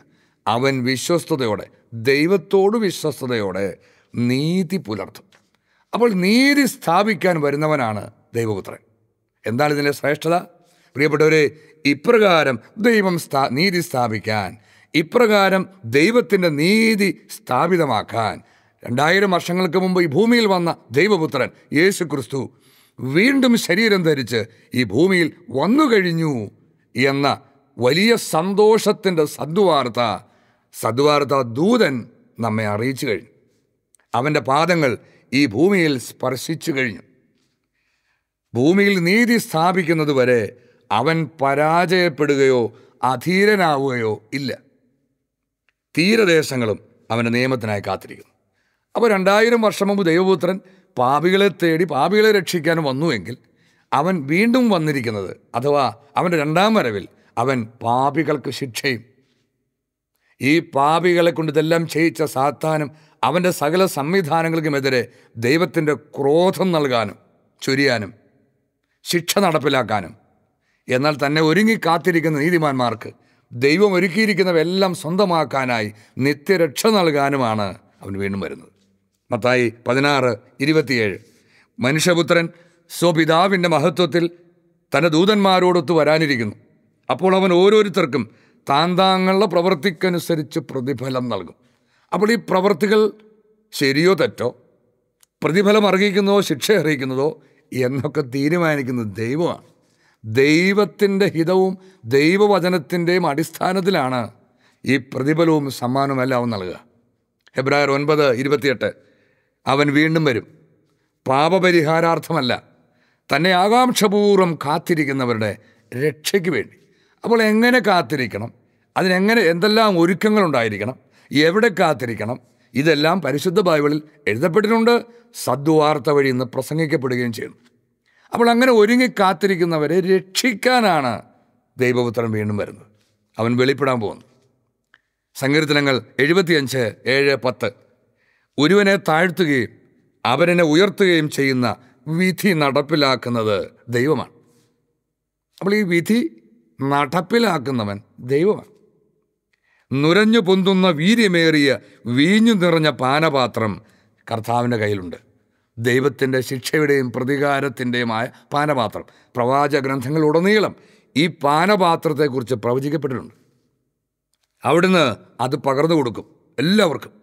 [SPEAKER 1] അവൻ വിശ്വസ്തയോടെ ദൈവത്തോട് വിശ്വസ്തയോടെ നീതി പുലർത്തും അപ്പോൾ നീതി സ്ഥാപിക്കാൻ വരുന്നവനാണ് ദൈവപുത്രൻ എന്താണ് ഇതിൻ്റെ ശ്രേഷ്ഠത പ്രിയപ്പെട്ടവരെ ഇപ്രകാരം ദൈവം സ്ഥാ നീതി സ്ഥാപിക്കാൻ ഇപ്രകാരം ദൈവത്തിൻ്റെ നീതി സ്ഥാപിതമാക്കാൻ രണ്ടായിരം വർഷങ്ങൾക്ക് മുമ്പ് ഈ ഭൂമിയിൽ വന്ന ദൈവപുത്രൻ യേശു ക്രിസ്തു വീണ്ടും ശരീരം ധരിച്ച് ഈ ഭൂമിയിൽ വന്നു കഴിഞ്ഞു എന്ന വലിയ സന്തോഷത്തിൻ്റെ സദ്വാർത്ത സദ്വാർത്ത ദൂതൻ നമ്മെ അറിയിച്ചു കഴിഞ്ഞു അവൻ്റെ പാദങ്ങൾ ഈ ഭൂമിയിൽ സ്പർശിച്ചു കഴിഞ്ഞു ഭൂമിയിൽ നീതി സ്ഥാപിക്കുന്നത് വരെ അവൻ പരാജയപ്പെടുകയോ അധീരനാവുകയോ ഇല്ല തീരദേശങ്ങളും അവൻ്റെ നിയമത്തിനായി കാത്തിരിക്കുന്നു അപ്പോൾ രണ്ടായിരം വർഷം മുമ്പ് ദൈവപുത്രൻ പാപികളെ തേടി പാപികളെ രക്ഷിക്കാൻ വന്നുവെങ്കിൽ അവൻ വീണ്ടും വന്നിരിക്കുന്നത് അഥവാ അവൻ്റെ രണ്ടാം വരവിൽ അവൻ പാപികൾക്ക് ശിക്ഷയും ഈ പാപികളെ കൊണ്ട് ഇതെല്ലാം ചെയ്യിച്ച സാത്താനും അവൻ്റെ സകല സംവിധാനങ്ങൾക്കുമെതിരെ ദൈവത്തിൻ്റെ ക്രോധം നൽകാനും ചൊരിയാനും ശിക്ഷ നടപ്പിലാക്കാനും എന്നാൽ തന്നെ ഒരുങ്ങി കാത്തിരിക്കുന്ന നീതിമാന്മാർക്ക് ദൈവം ഒരുക്കിയിരിക്കുന്നവയെല്ലാം സ്വന്തമാക്കാനായി നിത്യരക്ഷ നൽകാനുമാണ് അവൻ വീണ്ടും വരുന്നത് മത്തായി പതിനാറ് ഇരുപത്തിയേഴ് മനുഷ്യപുത്രൻ സ്വപിതാവിൻ്റെ മഹത്വത്തിൽ തൻ്റെ ദൂതന്മാരോടൊത്ത് വരാനിരിക്കുന്നു അപ്പോൾ അവൻ ഓരോരുത്തർക്കും താൻ പ്രവൃത്തിക്കനുസരിച്ച് പ്രതിഫലം നൽകും അപ്പോൾ ഈ പ്രവൃത്തികൾ ശരിയോ തെറ്റോ പ്രതിഫലം അർഹിക്കുന്നതോ ശിക്ഷ അർഹിക്കുന്നതോ എന്നൊക്കെ തീരുമാനിക്കുന്നത് ദൈവമാണ് ദൈവത്തിൻ്റെ ഹിതവും ദൈവവചനത്തിൻ്റെയും അടിസ്ഥാനത്തിലാണ് ഈ പ്രതിഫലവും സമ്മാനവും എല്ലാം നൽകുക ഫെബ്രുവരി ഒൻപത് ഇരുപത്തിയെട്ട് അവൻ വീണ്ടും വരും പാപപരിഹാരാർത്ഥമല്ല തന്നെ ആകാംക്ഷപൂർവ്വം കാത്തിരിക്കുന്നവരുടെ രക്ഷയ്ക്ക് വേണ്ടി അപ്പോൾ എങ്ങനെ കാത്തിരിക്കണം അതിനെങ്ങനെ എന്തെല്ലാം ഒരുക്കങ്ങളുണ്ടായിരിക്കണം എവിടെ കാത്തിരിക്കണം ഇതെല്ലാം പരിശുദ്ധ ബൈബിളിൽ എഴുതപ്പെട്ടിട്ടുണ്ട് സദ്വാർത്ത വഴി ഇന്ന് പ്രസംഗിക്കപ്പെടുകയും ചെയ്യുന്നു അപ്പോൾ അങ്ങനെ ഒരുങ്ങി കാത്തിരിക്കുന്നവരെ രക്ഷിക്കാനാണ് ദൈവപുത്രൻ വീണ്ടും വരുന്നത് അവൻ വെളിപ്പെടാൻ പോകുന്നു സങ്കീർത്തനങ്ങൾ എഴുപത്തിയഞ്ച് ഏഴ് പത്ത് ഒരുവനെ താഴ്ത്തുകയും അവനെ ഉയർത്തുകയും ചെയ്യുന്ന വിധി നടപ്പിലാക്കുന്നത് ദൈവമാണ് അപ്പോൾ ഈ വിധി നടപ്പിലാക്കുന്നവൻ ദൈവമാണ് നുരഞ്ഞു പൊന്തുന്ന വീര്യമേറിയ വീഞ്ഞു നിറഞ്ഞ പാനപാത്രം കർത്താവിൻ്റെ കയ്യിലുണ്ട് ദൈവത്തിൻ്റെ ശിക്ഷയുടെയും പ്രതികാരത്തിൻ്റെയുമായ പാനപാത്രം പ്രവാച ഗ്രന്ഥങ്ങളുടനീളം ഈ പാനപാത്രത്തെക്കുറിച്ച് പ്രവചിക്കപ്പെട്ടിട്ടുണ്ട് അവിടുന്ന് അത് പകർന്നു കൊടുക്കും എല്ലാവർക്കും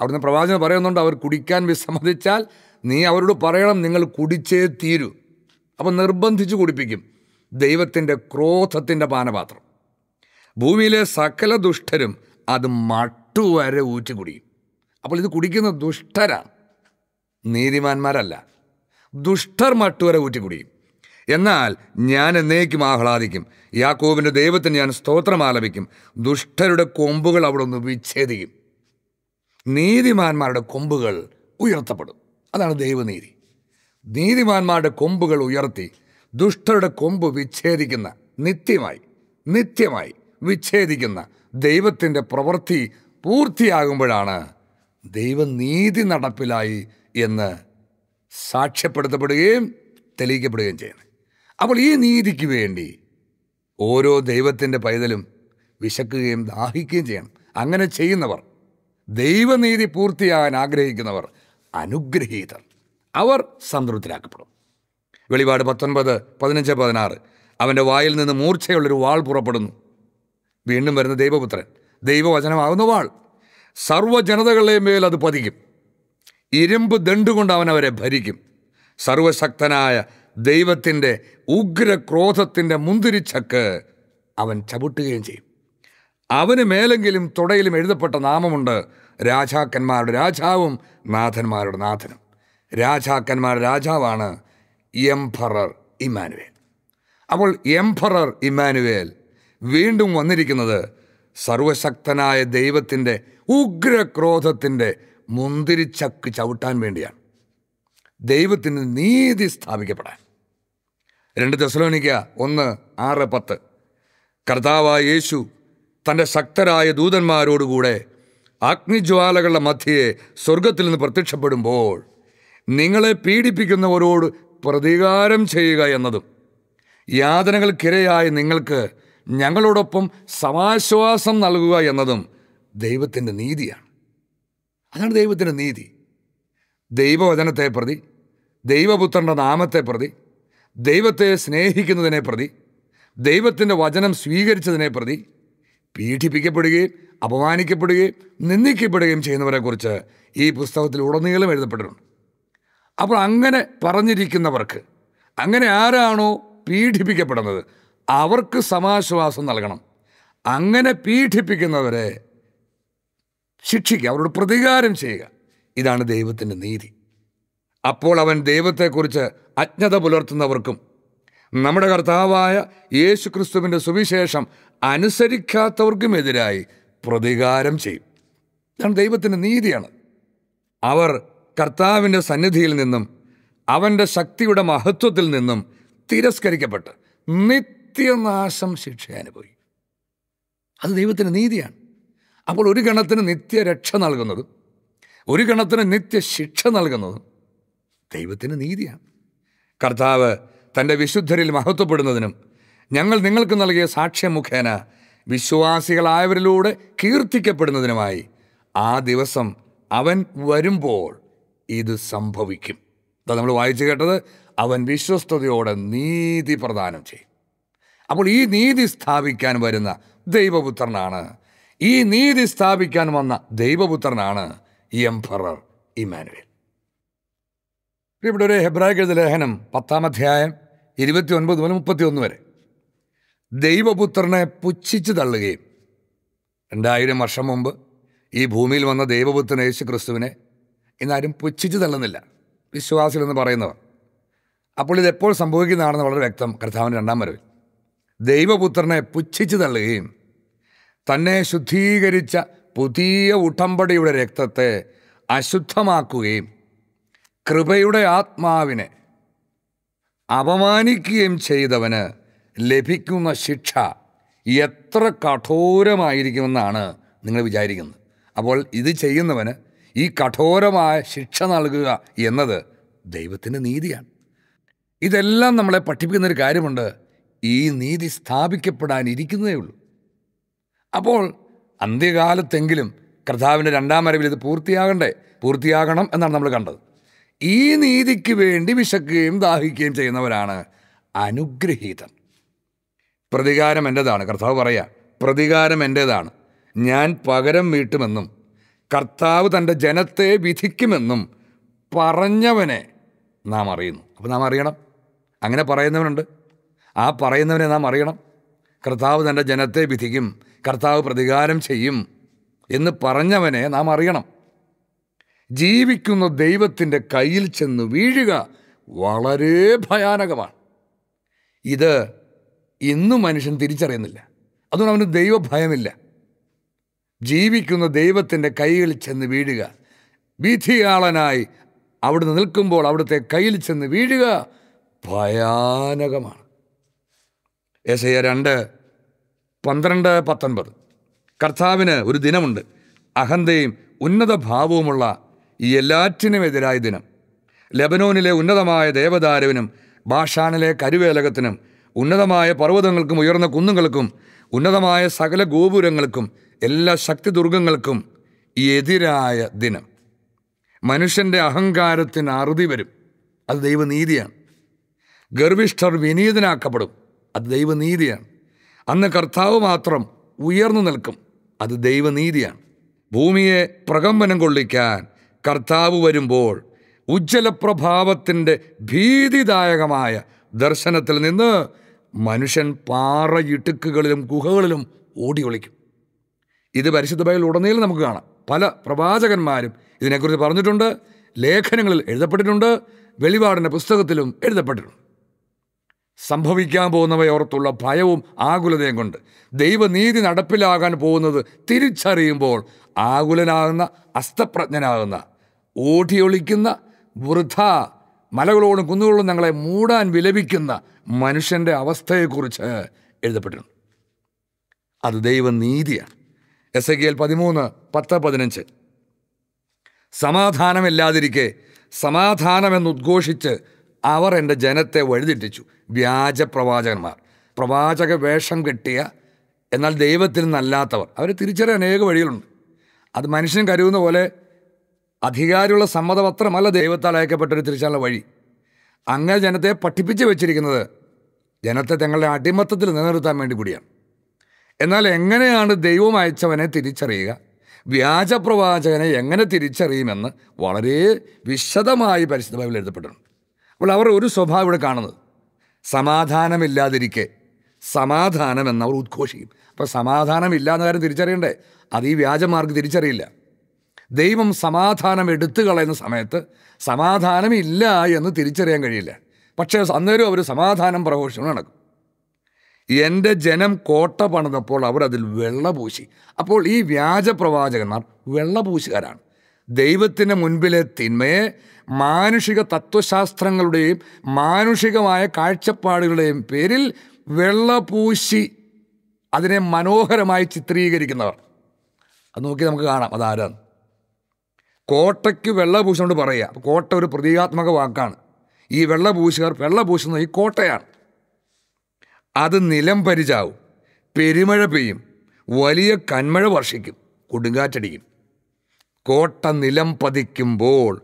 [SPEAKER 1] അവിടുന്ന് പ്രവാചകൻ പറയുന്നുണ്ട് അവർ കുടിക്കാൻ വിസമ്മതിച്ചാൽ നീ അവരോട് പറയണം നിങ്ങൾ കുടിച്ചേ തീരൂ അപ്പം നിർബന്ധിച്ച് കുടിപ്പിക്കും ദൈവത്തിൻ്റെ ക്രോധത്തിൻ്റെ പാനപാത്രം ഭൂമിയിലെ സകല ദുഷ്ടരും അത് മട്ടുവരെ ഊറ്റി കുടിയും അപ്പോൾ ഇത് കുടിക്കുന്ന ദുഷ്ടരാണ് നീതിമാന്മാരല്ല ദുഷ്ടർ മട്ടുവരെ ഊറ്റി കുടിയും എന്നാൽ ഞാൻ എന്നേക്കും ആഹ്ലാദിക്കും യാക്കോബിൻ്റെ ദൈവത്തിന് ഞാൻ സ്തോത്രം ആലപിക്കും ദുഷ്ടരുടെ കൊമ്പുകൾ അവിടെ ഒന്ന് വിച്ഛേദിക്കും നീതിമാന്മാരുടെ കൊമ്പുകൾ ഉയർത്തപ്പെടും അതാണ് ദൈവനീതി നീതിമാന്മാരുടെ കൊമ്പുകൾ ഉയർത്തി ദുഷ്ടരുടെ കൊമ്പ് വിച്ഛേദിക്കുന്ന നിത്യമായി നിത്യമായി വിച്ഛേദിക്കുന്ന ദൈവത്തിൻ്റെ പ്രവൃത്തി പൂർത്തിയാകുമ്പോഴാണ് ദൈവനീതി നടപ്പിലായി എന്ന് സാക്ഷ്യപ്പെടുത്തപ്പെടുകയും തെളിയിക്കപ്പെടുകയും ചെയ്യുന്നത് അപ്പോൾ ഈ നീതിക്ക് വേണ്ടി ഓരോ ദൈവത്തിൻ്റെ പൈതലും വിശക്കുകയും ദാഹിക്കുകയും ചെയ്യണം അങ്ങനെ ചെയ്യുന്നവർ ദൈവനീതി പൂർത്തിയാകാൻ ആഗ്രഹിക്കുന്നവർ അനുഗ്രഹീതർ അവർ സംതൃപ്തരാക്കപ്പെടും വെളിപാട് പത്തൊൻപത് പതിനഞ്ച് പതിനാറ് അവൻ്റെ വായിൽ നിന്ന് മൂർച്ചയുള്ളൊരു വാൾ പുറപ്പെടുന്നു വീണ്ടും വരുന്ന ദൈവപുത്രൻ ദൈവവചനമാകുന്ന വാൾ സർവ്വജനതകളുടെയും മേൽ അത് പതിക്കും ഇരുമ്പ് ദണ്ടുകൊണ്ട് അവൻ അവരെ ഭരിക്കും സർവശക്തനായ ദൈവത്തിൻ്റെ ഉഗ്രക്രോധത്തിൻ്റെ മുന്തിരിച്ചക്ക് അവൻ ചവിട്ടുകയും ചെയ്യും അവന് മേലെങ്കിലും തുടയിലും എഴുതപ്പെട്ട നാമമുണ്ട് രാജാക്കന്മാരുടെ രാജാവും നാഥന്മാരുടെ നാഥനും രാജാക്കന്മാരുടെ രാജാവാണ് എംഫറർ ഇമാനുവേൽ അപ്പോൾ എംഫറർ ഇമാനുവേൽ വീണ്ടും വന്നിരിക്കുന്നത് സർവശക്തനായ ദൈവത്തിൻ്റെ ഉഗ്രക്രോധത്തിൻ്റെ മുന്തിരിച്ചക്ക് ചവിട്ടാൻ വേണ്ടിയാണ് ദൈവത്തിന് നീതി സ്ഥാപിക്കപ്പെടാൻ രണ്ട് ദശലോണിക്ക ഒന്ന് ആറ് പത്ത് കർത്താവായ യേശു തൻ്റെ ശക്തരായ ദൂതന്മാരോടുകൂടെ അഗ്നിജ്വാലകളുടെ മധ്യയെ സ്വർഗത്തിൽ നിന്ന് പ്രത്യക്ഷപ്പെടുമ്പോൾ നിങ്ങളെ പീഡിപ്പിക്കുന്നവരോട് പ്രതികാരം ചെയ്യുക എന്നതും യാതനകൾക്കിരയായി നിങ്ങൾക്ക് ഞങ്ങളോടൊപ്പം സമാശ്വാസം നൽകുക എന്നതും ദൈവത്തിൻ്റെ നീതിയാണ് അതാണ് ദൈവത്തിൻ്റെ നീതി ദൈവവചനത്തെ പ്രതി ദൈവപുത്രൻ്റെ നാമത്തെ പ്രതി ദൈവത്തെ സ്നേഹിക്കുന്നതിനെ പ്രതി ദൈവത്തിൻ്റെ വചനം സ്വീകരിച്ചതിനെ പ്രതി പീഡിപ്പിക്കപ്പെടുകയും അപമാനിക്കപ്പെടുകയും നിന്ദിക്കപ്പെടുകയും ചെയ്യുന്നവരെക്കുറിച്ച് ഈ പുസ്തകത്തിൽ ഉടനീളം എഴുതപ്പെട്ടിട്ടുണ്ട് അപ്പോൾ അങ്ങനെ പറഞ്ഞിരിക്കുന്നവർക്ക് അങ്ങനെ ആരാണോ പീഡിപ്പിക്കപ്പെടുന്നത് അവർക്ക് സമാശ്വാസം നൽകണം അങ്ങനെ പീഡിപ്പിക്കുന്നവരെ ശിക്ഷിക്കുക അവരോട് പ്രതികാരം ചെയ്യുക ഇതാണ് ദൈവത്തിൻ്റെ നീതി അപ്പോൾ അവൻ ദൈവത്തെക്കുറിച്ച് അജ്ഞത പുലർത്തുന്നവർക്കും നമ്മുടെ കർത്താവായ യേശു ക്രിസ്തുവിൻ്റെ സുവിശേഷം അനുസരിക്കാത്തവർക്കുമെതിരായി പ്രതികാരം ചെയ്യും ഇതാണ് ദൈവത്തിൻ്റെ നീതിയാണ് അവർ കർത്താവിൻ്റെ സന്നിധിയിൽ നിന്നും അവൻ്റെ ശക്തിയുടെ മഹത്വത്തിൽ നിന്നും തിരസ്കരിക്കപ്പെട്ട് നിത്യനാശം ശിക്ഷ അനുഭവിക്കും അത് ദൈവത്തിൻ്റെ നീതിയാണ് അപ്പോൾ ഒരു ഗണത്തിന് നിത്യരക്ഷ നൽകുന്നത് ഒരു ഗണത്തിന് നിത്യശിക്ഷ നൽകുന്നത് ദൈവത്തിന് നീതിയാണ് കർത്താവ് തൻ്റെ വിശുദ്ധരിൽ മഹത്വപ്പെടുന്നതിനും ഞങ്ങൾ നിങ്ങൾക്ക് നൽകിയ സാക്ഷ്യം മുഖേന വിശ്വാസികളായവരിലൂടെ കീർത്തിക്കപ്പെടുന്നതിനുമായി ആ ദിവസം അവൻ വരുമ്പോൾ ഇത് സംഭവിക്കും അതാ നമ്മൾ വായിച്ചു കേട്ടത് അവൻ വിശ്വസ്തയോടെ നീതി പ്രദാനം ചെയ്യും അപ്പോൾ ഈ നീതി സ്ഥാപിക്കാൻ വരുന്ന ദൈവപുത്രനാണ് ഈ നീതി സ്ഥാപിക്കാൻ വന്ന ദൈവപുത്രനാണ് എംഫറർ ഇമാനുവേൽ ഇവിടെ ഒരു ഹെബ്രാഹിക് ലേഖനം പത്താം അധ്യായം ഇരുപത്തി ഒൻപത് മുതൽ മുപ്പത്തി ഒന്ന് വരെ ദൈവപുത്രനെ പുച്ഛിച്ച് തള്ളുകയും രണ്ടായിരം വർഷം മുമ്പ് ഈ ഭൂമിയിൽ വന്ന ദൈവപുത്രൻ യേശു ക്രിസ്തുവിനെ എന്നാരും പുച്ഛിച്ച് തള്ളുന്നില്ല വിശ്വാസികളെന്ന് പറയുന്നവർ അപ്പോൾ ഇതെപ്പോൾ സംഭവിക്കുന്നതാണെന്ന് വളരെ വ്യക്തം കർത്താവിൻ്റെ രണ്ടാം വരവിൽ ദൈവപുത്രനെ പുച്ഛിച്ച് തള്ളുകയും തന്നെ ശുദ്ധീകരിച്ച പുതിയ ഉടമ്പടിയുടെ രക്തത്തെ അശുദ്ധമാക്കുകയും കൃപയുടെ ആത്മാവിനെ അപമാനിക്കുകയും ചെയ്തവന് ലഭിക്കുന്ന ശിക്ഷ എത്ര കഠോരമായിരിക്കുമെന്നാണ് നിങ്ങൾ വിചാരിക്കുന്നത് അപ്പോൾ ഇത് ചെയ്യുന്നവന് ഈ കഠോരമായ ശിക്ഷ നൽകുക എന്നത് ദൈവത്തിൻ്റെ നീതിയാണ് ഇതെല്ലാം നമ്മളെ പഠിപ്പിക്കുന്നൊരു കാര്യമുണ്ട് ഈ നീതി സ്ഥാപിക്കപ്പെടാനിരിക്കുന്നതേ ഉള്ളൂ അപ്പോൾ അന്ത്യകാലത്തെങ്കിലും കർത്താവിൻ്റെ രണ്ടാം വരവിൽ ഇത് പൂർത്തിയാകണ്ടേ പൂർത്തിയാകണം എന്നാണ് നമ്മൾ കണ്ടത് ഈ നീതിക്ക് വേണ്ടി വിശക്കുകയും ദാഹിക്കുകയും ചെയ്യുന്നവരാണ് അനുഗ്രഹീതൻ പ്രതികാരം എൻ്റേതാണ് കർത്താവ് പറയാം പ്രതികാരം എൻ്റേതാണ് ഞാൻ പകരം വീട്ടുമെന്നും കർത്താവ് തൻ്റെ ജനത്തെ വിധിക്കുമെന്നും പറഞ്ഞവനെ നാം അറിയുന്നു അപ്പോൾ നാം അറിയണം അങ്ങനെ പറയുന്നവനുണ്ട് ആ പറയുന്നവനെ നാം അറിയണം കർത്താവ് തൻ്റെ ജനത്തെ വിധിക്കും കർത്താവ് പ്രതികാരം ചെയ്യും എന്ന് പറഞ്ഞവനെ നാം അറിയണം ജീവിക്കുന്ന ദൈവത്തിൻ്റെ കയ്യിൽ ചെന്ന് വീഴുക വളരെ ഭയാനകമാണ് ഇത് ഇന്നും മനുഷ്യൻ തിരിച്ചറിയുന്നില്ല അതുകൊണ്ട് അവന് ദൈവഭയമില്ല ജീവിക്കുന്ന ദൈവത്തിൻ്റെ കൈയിൽ ചെന്ന് വീഴുക വിധിയാളനായി അവിടുന്ന് നിൽക്കുമ്പോൾ അവിടുത്തെ കയ്യിൽ ചെന്ന് വീഴുക ഭയാനകമാണ് എ രണ്ട് പന്ത്രണ്ട് പത്തൊൻപത് കർത്താവിന് ഒരു ദിനമുണ്ട് അഹന്തയും ഉന്നത ഭാവവുമുള്ള ഈ എല്ലാറ്റിനും എതിരായ ദിനം ലബനോനിലെ ഉന്നതമായ ദേവദാരുവിനും ബാഷാനിലെ കരുവേലകത്തിനും ഉന്നതമായ പർവ്വതങ്ങൾക്കും ഉയർന്ന കുന്നുകൾക്കും ഉന്നതമായ സകല ഗോപുരങ്ങൾക്കും എല്ലാ ശക്തിദുർഗങ്ങൾക്കും എതിരായ ദിനം മനുഷ്യൻ്റെ അഹങ്കാരത്തിന് അറുതി വരും അത് ദൈവനീതിയാണ് ഗർവിഷ്ഠർ വിനീതനാക്കപ്പെടും അത് ദൈവനീതിയാണ് അന്ന് കർത്താവ് മാത്രം ഉയർന്നു നിൽക്കും അത് ദൈവനീതിയാണ് ഭൂമിയെ പ്രകമ്പനം കൊള്ളിക്കാൻ കർത്താവ് വരുമ്പോൾ ഉജ്ജ്വലപ്രഭാവത്തിൻ്റെ ഭീതിദായകമായ ദർശനത്തിൽ നിന്ന് മനുഷ്യൻ പാറയിടുക്കുകളിലും ഗുഹകളിലും ഓടി ഒളിക്കും ഇത് പരിശുദ്ധ ബൈബിൾ ഉടനീളം നമുക്ക് കാണാം പല പ്രവാചകന്മാരും ഇതിനെക്കുറിച്ച് പറഞ്ഞിട്ടുണ്ട് ലേഖനങ്ങളിൽ എഴുതപ്പെട്ടിട്ടുണ്ട് വെളിപാടിൻ്റെ പുസ്തകത്തിലും എഴുതപ്പെട്ടിട്ടുണ്ട് സംഭവിക്കാൻ പോകുന്നവയോർത്തുള്ള ഭയവും ആകുലതയും കൊണ്ട് ദൈവനീതി നടപ്പിലാകാൻ പോകുന്നത് തിരിച്ചറിയുമ്പോൾ ആകുലനാകുന്ന അസ്തപ്രജ്ഞനാകുന്ന ഓടിയൊളിക്കുന്ന വൃഥ മലകളോടും കുന്നുകളോടും ഞങ്ങളെ മൂടാൻ വിലപിക്കുന്ന മനുഷ്യൻ്റെ അവസ്ഥയെക്കുറിച്ച് എഴുതപ്പെട്ടിട്ടുണ്ട് അത് ദൈവനീതിയാണ് എസ് എ കെ എൽ പതിമൂന്ന് പത്ത് പതിനഞ്ച് സമാധാനമില്ലാതിരിക്കെ സമാധാനമെന്നുദ്ഘോഷിച്ച് അവർ എൻ്റെ ജനത്തെ വഴിതെറ്റിച്ചു വ്യാജ പ്രവാചകന്മാർ പ്രവാചക വേഷം കെട്ടിയ എന്നാൽ ദൈവത്തിൽ നിന്നല്ലാത്തവർ അവരെ തിരിച്ചറിയാൻ അനേക വഴികളുണ്ട് അത് മനുഷ്യൻ കരുതുന്ന പോലെ അധികാരമുള്ള സമ്മതപത്രമല്ല ദൈവത്താൽ അയക്കപ്പെട്ടൊരു തിരിച്ചാനുള്ള വഴി അങ്ങനെ ജനത്തെ പഠിപ്പിച്ച് വെച്ചിരിക്കുന്നത് ജനത്തെ തങ്ങളുടെ അടിമത്തത്തിൽ നിലനിർത്താൻ വേണ്ടി കൂടിയാണ് എന്നാൽ എങ്ങനെയാണ് ദൈവം അയച്ചവനെ തിരിച്ചറിയുക വ്യാജപ്രവാചകനെ എങ്ങനെ തിരിച്ചറിയുമെന്ന് വളരെ വിശദമായി പരിശുദ്ധ ബൈബിൾ എഴുതപ്പെട്ടിട്ടുണ്ട് അപ്പോൾ അവർ ഒരു സ്വഭാവം ഇവിടെ കാണുന്നത് സമാധാനമില്ലാതിരിക്കെ സമാധാനം എന്നവർ ഉദ്ഘോഷിക്കും അപ്പോൾ എന്ന കാര്യം തിരിച്ചറിയണ്ടേ അത് ഈ വ്യാജമാർക്ക് തിരിച്ചറിയില്ല ദൈവം സമാധാനം എടുത്തു കളയുന്ന സമയത്ത് സമാധാനമില്ല എന്ന് തിരിച്ചറിയാൻ കഴിയില്ല പക്ഷേ അന്നേരം അവർ സമാധാനം പ്രഘോഷണം നടക്കും എൻ്റെ ജനം കോട്ട പണിതപ്പോൾ അവരതിൽ വെള്ളപൂശി അപ്പോൾ ഈ വ്യാജ പ്രവാചകന്മാർ വെള്ള പൂശുകാരാണ് മുൻപിലെ തിന്മയെ മാനുഷിക തത്വശാസ്ത്രങ്ങളുടെയും മാനുഷികമായ കാഴ്ചപ്പാടുകളുടെയും പേരിൽ വെള്ളപൂശി അതിനെ മനോഹരമായി ചിത്രീകരിക്കുന്നവർ അത് നോക്കി നമുക്ക് കാണാം അതാരാണ് കോട്ടയ്ക്ക് വെള്ള പറയുക കോട്ട ഒരു പ്രതീകാത്മക വാക്കാണ് ഈ വെള്ളപൂശുകാർ വെള്ളപൂശുന്ന ഈ കോട്ടയാണ് അത് നിലം പരിചാവും പെരുമഴ പെയ്യും വലിയ കന്മഴ വർഷിക്കും കൊടുങ്കാറ്റടിക്കും കോട്ട നിലം പതിക്കുമ്പോൾ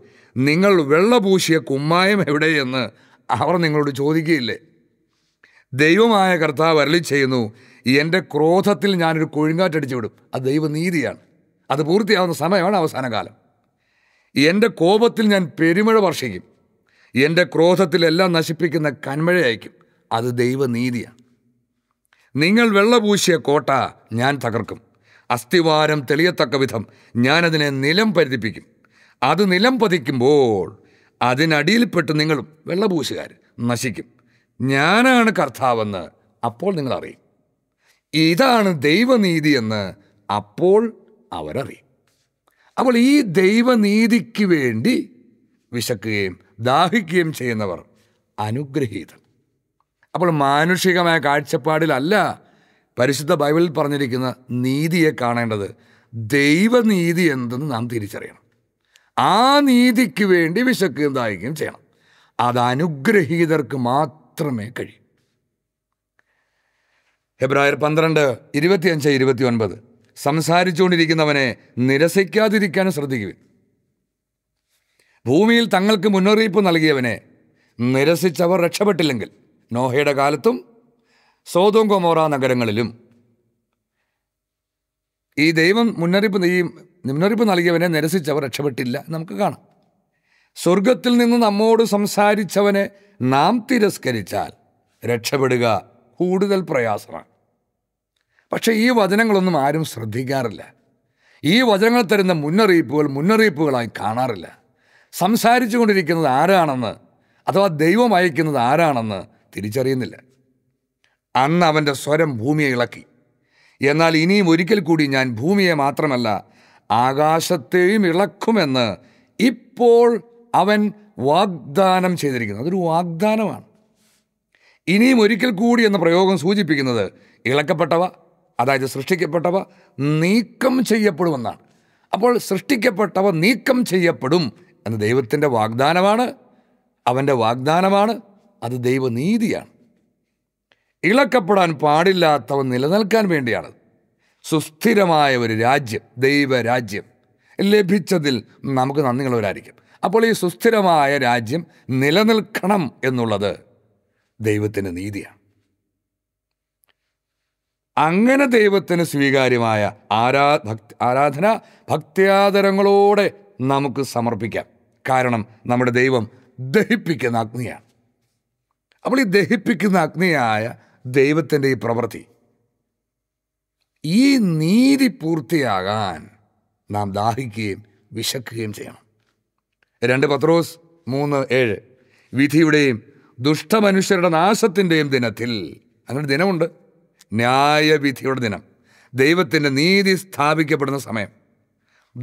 [SPEAKER 1] നിങ്ങൾ വെള്ളപൂശിയ കുമ്മായം എവിടെയെന്ന് അവർ നിങ്ങളോട് ചോദിക്കുകയില്ലേ ദൈവമായ കർത്താവ് അരളി ചെയ്യുന്നു എൻ്റെ ക്രോധത്തിൽ ഞാനൊരു കൊഴുങ്കാറ്റടിച്ചു വിടും അത് ദൈവനീതിയാണ് അത് പൂർത്തിയാവുന്ന സമയമാണ് അവസാന കാലം എൻ്റെ കോപത്തിൽ ഞാൻ പെരുമഴ വർഷിക്കും എൻ്റെ ക്രോധത്തിലെല്ലാം നശിപ്പിക്കുന്ന കന്മഴയായിരിക്കും അത് ദൈവനീതിയാണ് നിങ്ങൾ വെള്ളപൂശിയ കോട്ട ഞാൻ തകർക്കും അസ്ഥിവാരം തെളിയത്തക്ക വിധം ഞാനതിനെ നിലം പരിധിപ്പിക്കും അത് നിലം പതിക്കുമ്പോൾ അതിനടിയിൽപ്പെട്ട് നിങ്ങളും വെള്ളപൂശുകാർ നശിക്കും ഞാനാണ് കർത്താവെന്ന് അപ്പോൾ നിങ്ങൾ അറിയും ഇതാണ് ദൈവനീതി എന്ന് അപ്പോൾ അവരറിയും അപ്പോൾ ഈ ദൈവനീതിക്ക് വേണ്ടി വിശക്കുകയും ദാഹിക്കുകയും ചെയ്യുന്നവർ അനുഗ്രഹീതർ അപ്പോൾ മാനുഷികമായ കാഴ്ചപ്പാടിലല്ല പരിശുദ്ധ ബൈബിളിൽ പറഞ്ഞിരിക്കുന്ന നീതിയെ കാണേണ്ടത് ദൈവനീതി എന്തെന്ന് നാം തിരിച്ചറിയണം ആ നീതിക്ക് വേണ്ടി വിശക്കുകയും ദാഹിക്കുകയും ചെയ്യണം അത് അനുഗ്രഹീതർക്ക് മാത്രമേ കഴിയൂ ഫെബ്രുവരി പന്ത്രണ്ട് ഇരുപത്തിയഞ്ച് ഇരുപത്തി ഒൻപത് സംസാരിച്ചുകൊണ്ടിരിക്കുന്നവനെ നിരസിക്കാതിരിക്കാനും ശ്രദ്ധിക്കുവാൻ ഭൂമിയിൽ തങ്ങൾക്ക് മുന്നറിയിപ്പ് നൽകിയവനെ നിരസിച്ചവർ രക്ഷപ്പെട്ടില്ലെങ്കിൽ നോഹയുടെ കാലത്തും സോതോം കൊമോറ നഗരങ്ങളിലും ഈ ദൈവം മുന്നറിയിപ്പ് ഈ മുന്നറിയിപ്പ് നൽകിയവനെ നിരസിച്ചവർ രക്ഷപ്പെട്ടില്ല നമുക്ക് കാണാം സ്വർഗത്തിൽ നിന്ന് നമ്മോട് സംസാരിച്ചവനെ നാം തിരസ്കരിച്ചാൽ രക്ഷപ്പെടുക കൂടുതൽ പ്രയാസമാണ് പക്ഷേ ഈ വചനങ്ങളൊന്നും ആരും ശ്രദ്ധിക്കാറില്ല ഈ വചനങ്ങൾ തരുന്ന മുന്നറിയിപ്പുകൾ മുന്നറിയിപ്പുകളായി കാണാറില്ല സംസാരിച്ചു കൊണ്ടിരിക്കുന്നത് ആരാണെന്ന് അഥവാ ദൈവം അയക്കുന്നത് ആരാണെന്ന് തിരിച്ചറിയുന്നില്ല അന്ന് അവൻ്റെ സ്വരം ഭൂമിയെ ഇളക്കി എന്നാൽ ഇനിയും ഒരിക്കൽ കൂടി ഞാൻ ഭൂമിയെ മാത്രമല്ല ആകാശത്തെയും ഇളക്കുമെന്ന് ഇപ്പോൾ അവൻ വാഗ്ദാനം ചെയ്തിരിക്കുന്നു അതൊരു വാഗ്ദാനമാണ് ഇനിയും ഒരിക്കൽ കൂടി എന്ന പ്രയോഗം സൂചിപ്പിക്കുന്നത് ഇളക്കപ്പെട്ടവ അതായത് സൃഷ്ടിക്കപ്പെട്ടവ നീക്കം ചെയ്യപ്പെടുമെന്നാണ് അപ്പോൾ സൃഷ്ടിക്കപ്പെട്ടവ നീക്കം ചെയ്യപ്പെടും എന്ന് ദൈവത്തിൻ്റെ വാഗ്ദാനമാണ് അവൻ്റെ വാഗ്ദാനമാണ് അത് ദൈവനീതിയാണ് ഇളക്കപ്പെടാൻ പാടില്ലാത്തവൻ നിലനിൽക്കാൻ വേണ്ടിയാണ് സുസ്ഥിരമായ ഒരു രാജ്യം ദൈവരാജ്യം ലഭിച്ചതിൽ നമുക്ക് നന്ദിയുള്ളവരായിരിക്കും അപ്പോൾ ഈ സുസ്ഥിരമായ രാജ്യം നിലനിൽക്കണം എന്നുള്ളത് ദൈവത്തിൻ്റെ നീതിയാണ് അങ്ങനെ ദൈവത്തിന് സ്വീകാര്യമായ ആരാ ഭക്തി ആരാധന ഭക്ത്യാദരങ്ങളോടെ നമുക്ക് സമർപ്പിക്കാം കാരണം നമ്മുടെ ദൈവം ദഹിപ്പിക്കുന്ന അഗ്നിയാണ് അപ്പോൾ ഈ ദഹിപ്പിക്കുന്ന അഗ്നിയായ ദൈവത്തിൻ്റെ ഈ പ്രവൃത്തി ഈ നീതി പൂർത്തിയാകാൻ നാം ദാഹിക്കുകയും വിശക്കുകയും ചെയ്യണം രണ്ട് പത്രോസ് മൂന്ന് ഏഴ് വിധിയുടെയും ദുഷ്ടമനുഷ്യരുടെ നാശത്തിൻ്റെയും ദിനത്തിൽ അങ്ങനെ ദിനമുണ്ട് ന്യായവിധിയുടെ ദിനം ദൈവത്തിൻ്റെ നീതി സ്ഥാപിക്കപ്പെടുന്ന സമയം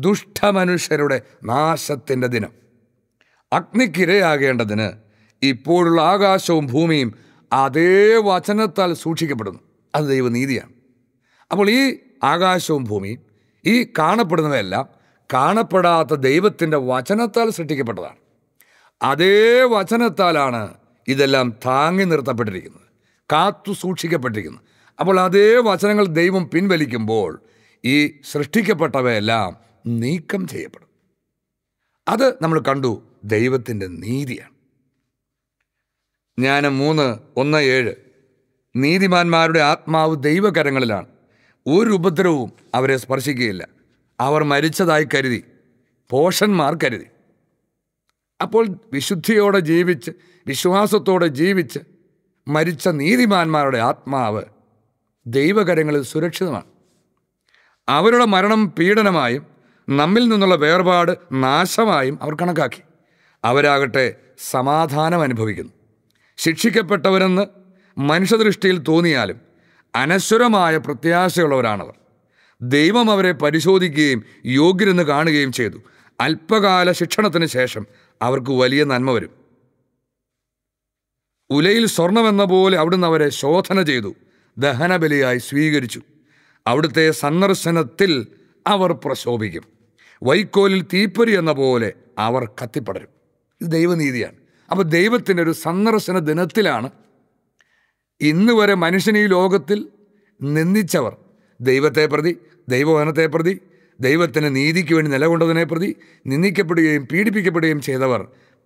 [SPEAKER 1] ദുഷ്ടമനുഷ്യരുടെ നാശത്തിൻ്റെ ദിനം അഗ്നിക്കിരയാകേണ്ടതിന് ഇപ്പോഴുള്ള ആകാശവും ഭൂമിയും അതേ വചനത്താൽ സൂക്ഷിക്കപ്പെടുന്നു അത് ദൈവനീതിയാണ് അപ്പോൾ ഈ ആകാശവും ഭൂമിയും ഈ കാണപ്പെടുന്നവയെല്ലാം കാണപ്പെടാത്ത ദൈവത്തിൻ്റെ വചനത്താൽ സൃഷ്ടിക്കപ്പെട്ടതാണ് അതേ വചനത്താലാണ് ഇതെല്ലാം താങ്ങി നിർത്തപ്പെട്ടിരിക്കുന്നത് കാത്തു സൂക്ഷിക്കപ്പെട്ടിരിക്കുന്നു അപ്പോൾ അതേ വചനങ്ങൾ ദൈവം പിൻവലിക്കുമ്പോൾ ഈ സൃഷ്ടിക്കപ്പെട്ടവയെല്ലാം നീക്കം ചെയ്യപ്പെടും അത് നമ്മൾ കണ്ടു ദൈവത്തിൻ്റെ നീതിയാണ് ജ്ഞാനം മൂന്ന് ഒന്ന് ഏഴ് നീതിമാന്മാരുടെ ആത്മാവ് ദൈവകരങ്ങളിലാണ് ഒരു ഉപദ്രവവും അവരെ സ്പർശിക്കുകയില്ല അവർ മരിച്ചതായി കരുതി പോഷന്മാർ കരുതി അപ്പോൾ വിശുദ്ധിയോടെ ജീവിച്ച് വിശ്വാസത്തോടെ ജീവിച്ച് മരിച്ച നീതിമാന്മാരുടെ ആത്മാവ് ദൈവകരങ്ങളിൽ സുരക്ഷിതമാണ് അവരുടെ മരണം പീഡനമായും നമ്മിൽ നിന്നുള്ള വേർപാട് നാശമായും അവർ കണക്കാക്കി അവരാകട്ടെ സമാധാനം അനുഭവിക്കുന്നു ശിക്ഷിക്കപ്പെട്ടവരെന്ന് മനുഷ്യദൃഷ്ടിയിൽ തോന്നിയാലും അനശ്വരമായ പ്രത്യാശയുള്ളവരാണവർ ദൈവം അവരെ പരിശോധിക്കുകയും യോഗ്യരെന്ന് കാണുകയും ചെയ്തു അല്പകാല ശിക്ഷണത്തിന് ശേഷം അവർക്ക് വലിയ നന്മ വരും ഉലയിൽ സ്വർണമെന്ന പോലെ അവിടുന്ന് അവരെ ശോധന ചെയ്തു ദഹനബലിയായി സ്വീകരിച്ചു അവിടുത്തെ സന്ദർശനത്തിൽ അവർ പ്രശോഭിക്കും വൈക്കോലിൽ തീപ്പൊരി എന്ന പോലെ അവർ കത്തിപ്പടരും ഇത് ദൈവനീതിയാണ് അപ്പോൾ ദൈവത്തിൻ്റെ ഒരു സന്ദർശന ദിനത്തിലാണ് ഇന്ന് വരെ മനുഷ്യന് ഈ ലോകത്തിൽ നിന്ദിച്ചവർ ദൈവത്തെ പ്രതി ദൈവവനത്തെ പ്രതി ദൈവത്തിന് നീതിക്ക് വേണ്ടി നിലകൊണ്ടതിനെ പ്രതി നിന്ദിക്കപ്പെടുകയും പീഡിപ്പിക്കപ്പെടുകയും ചെയ്തവർ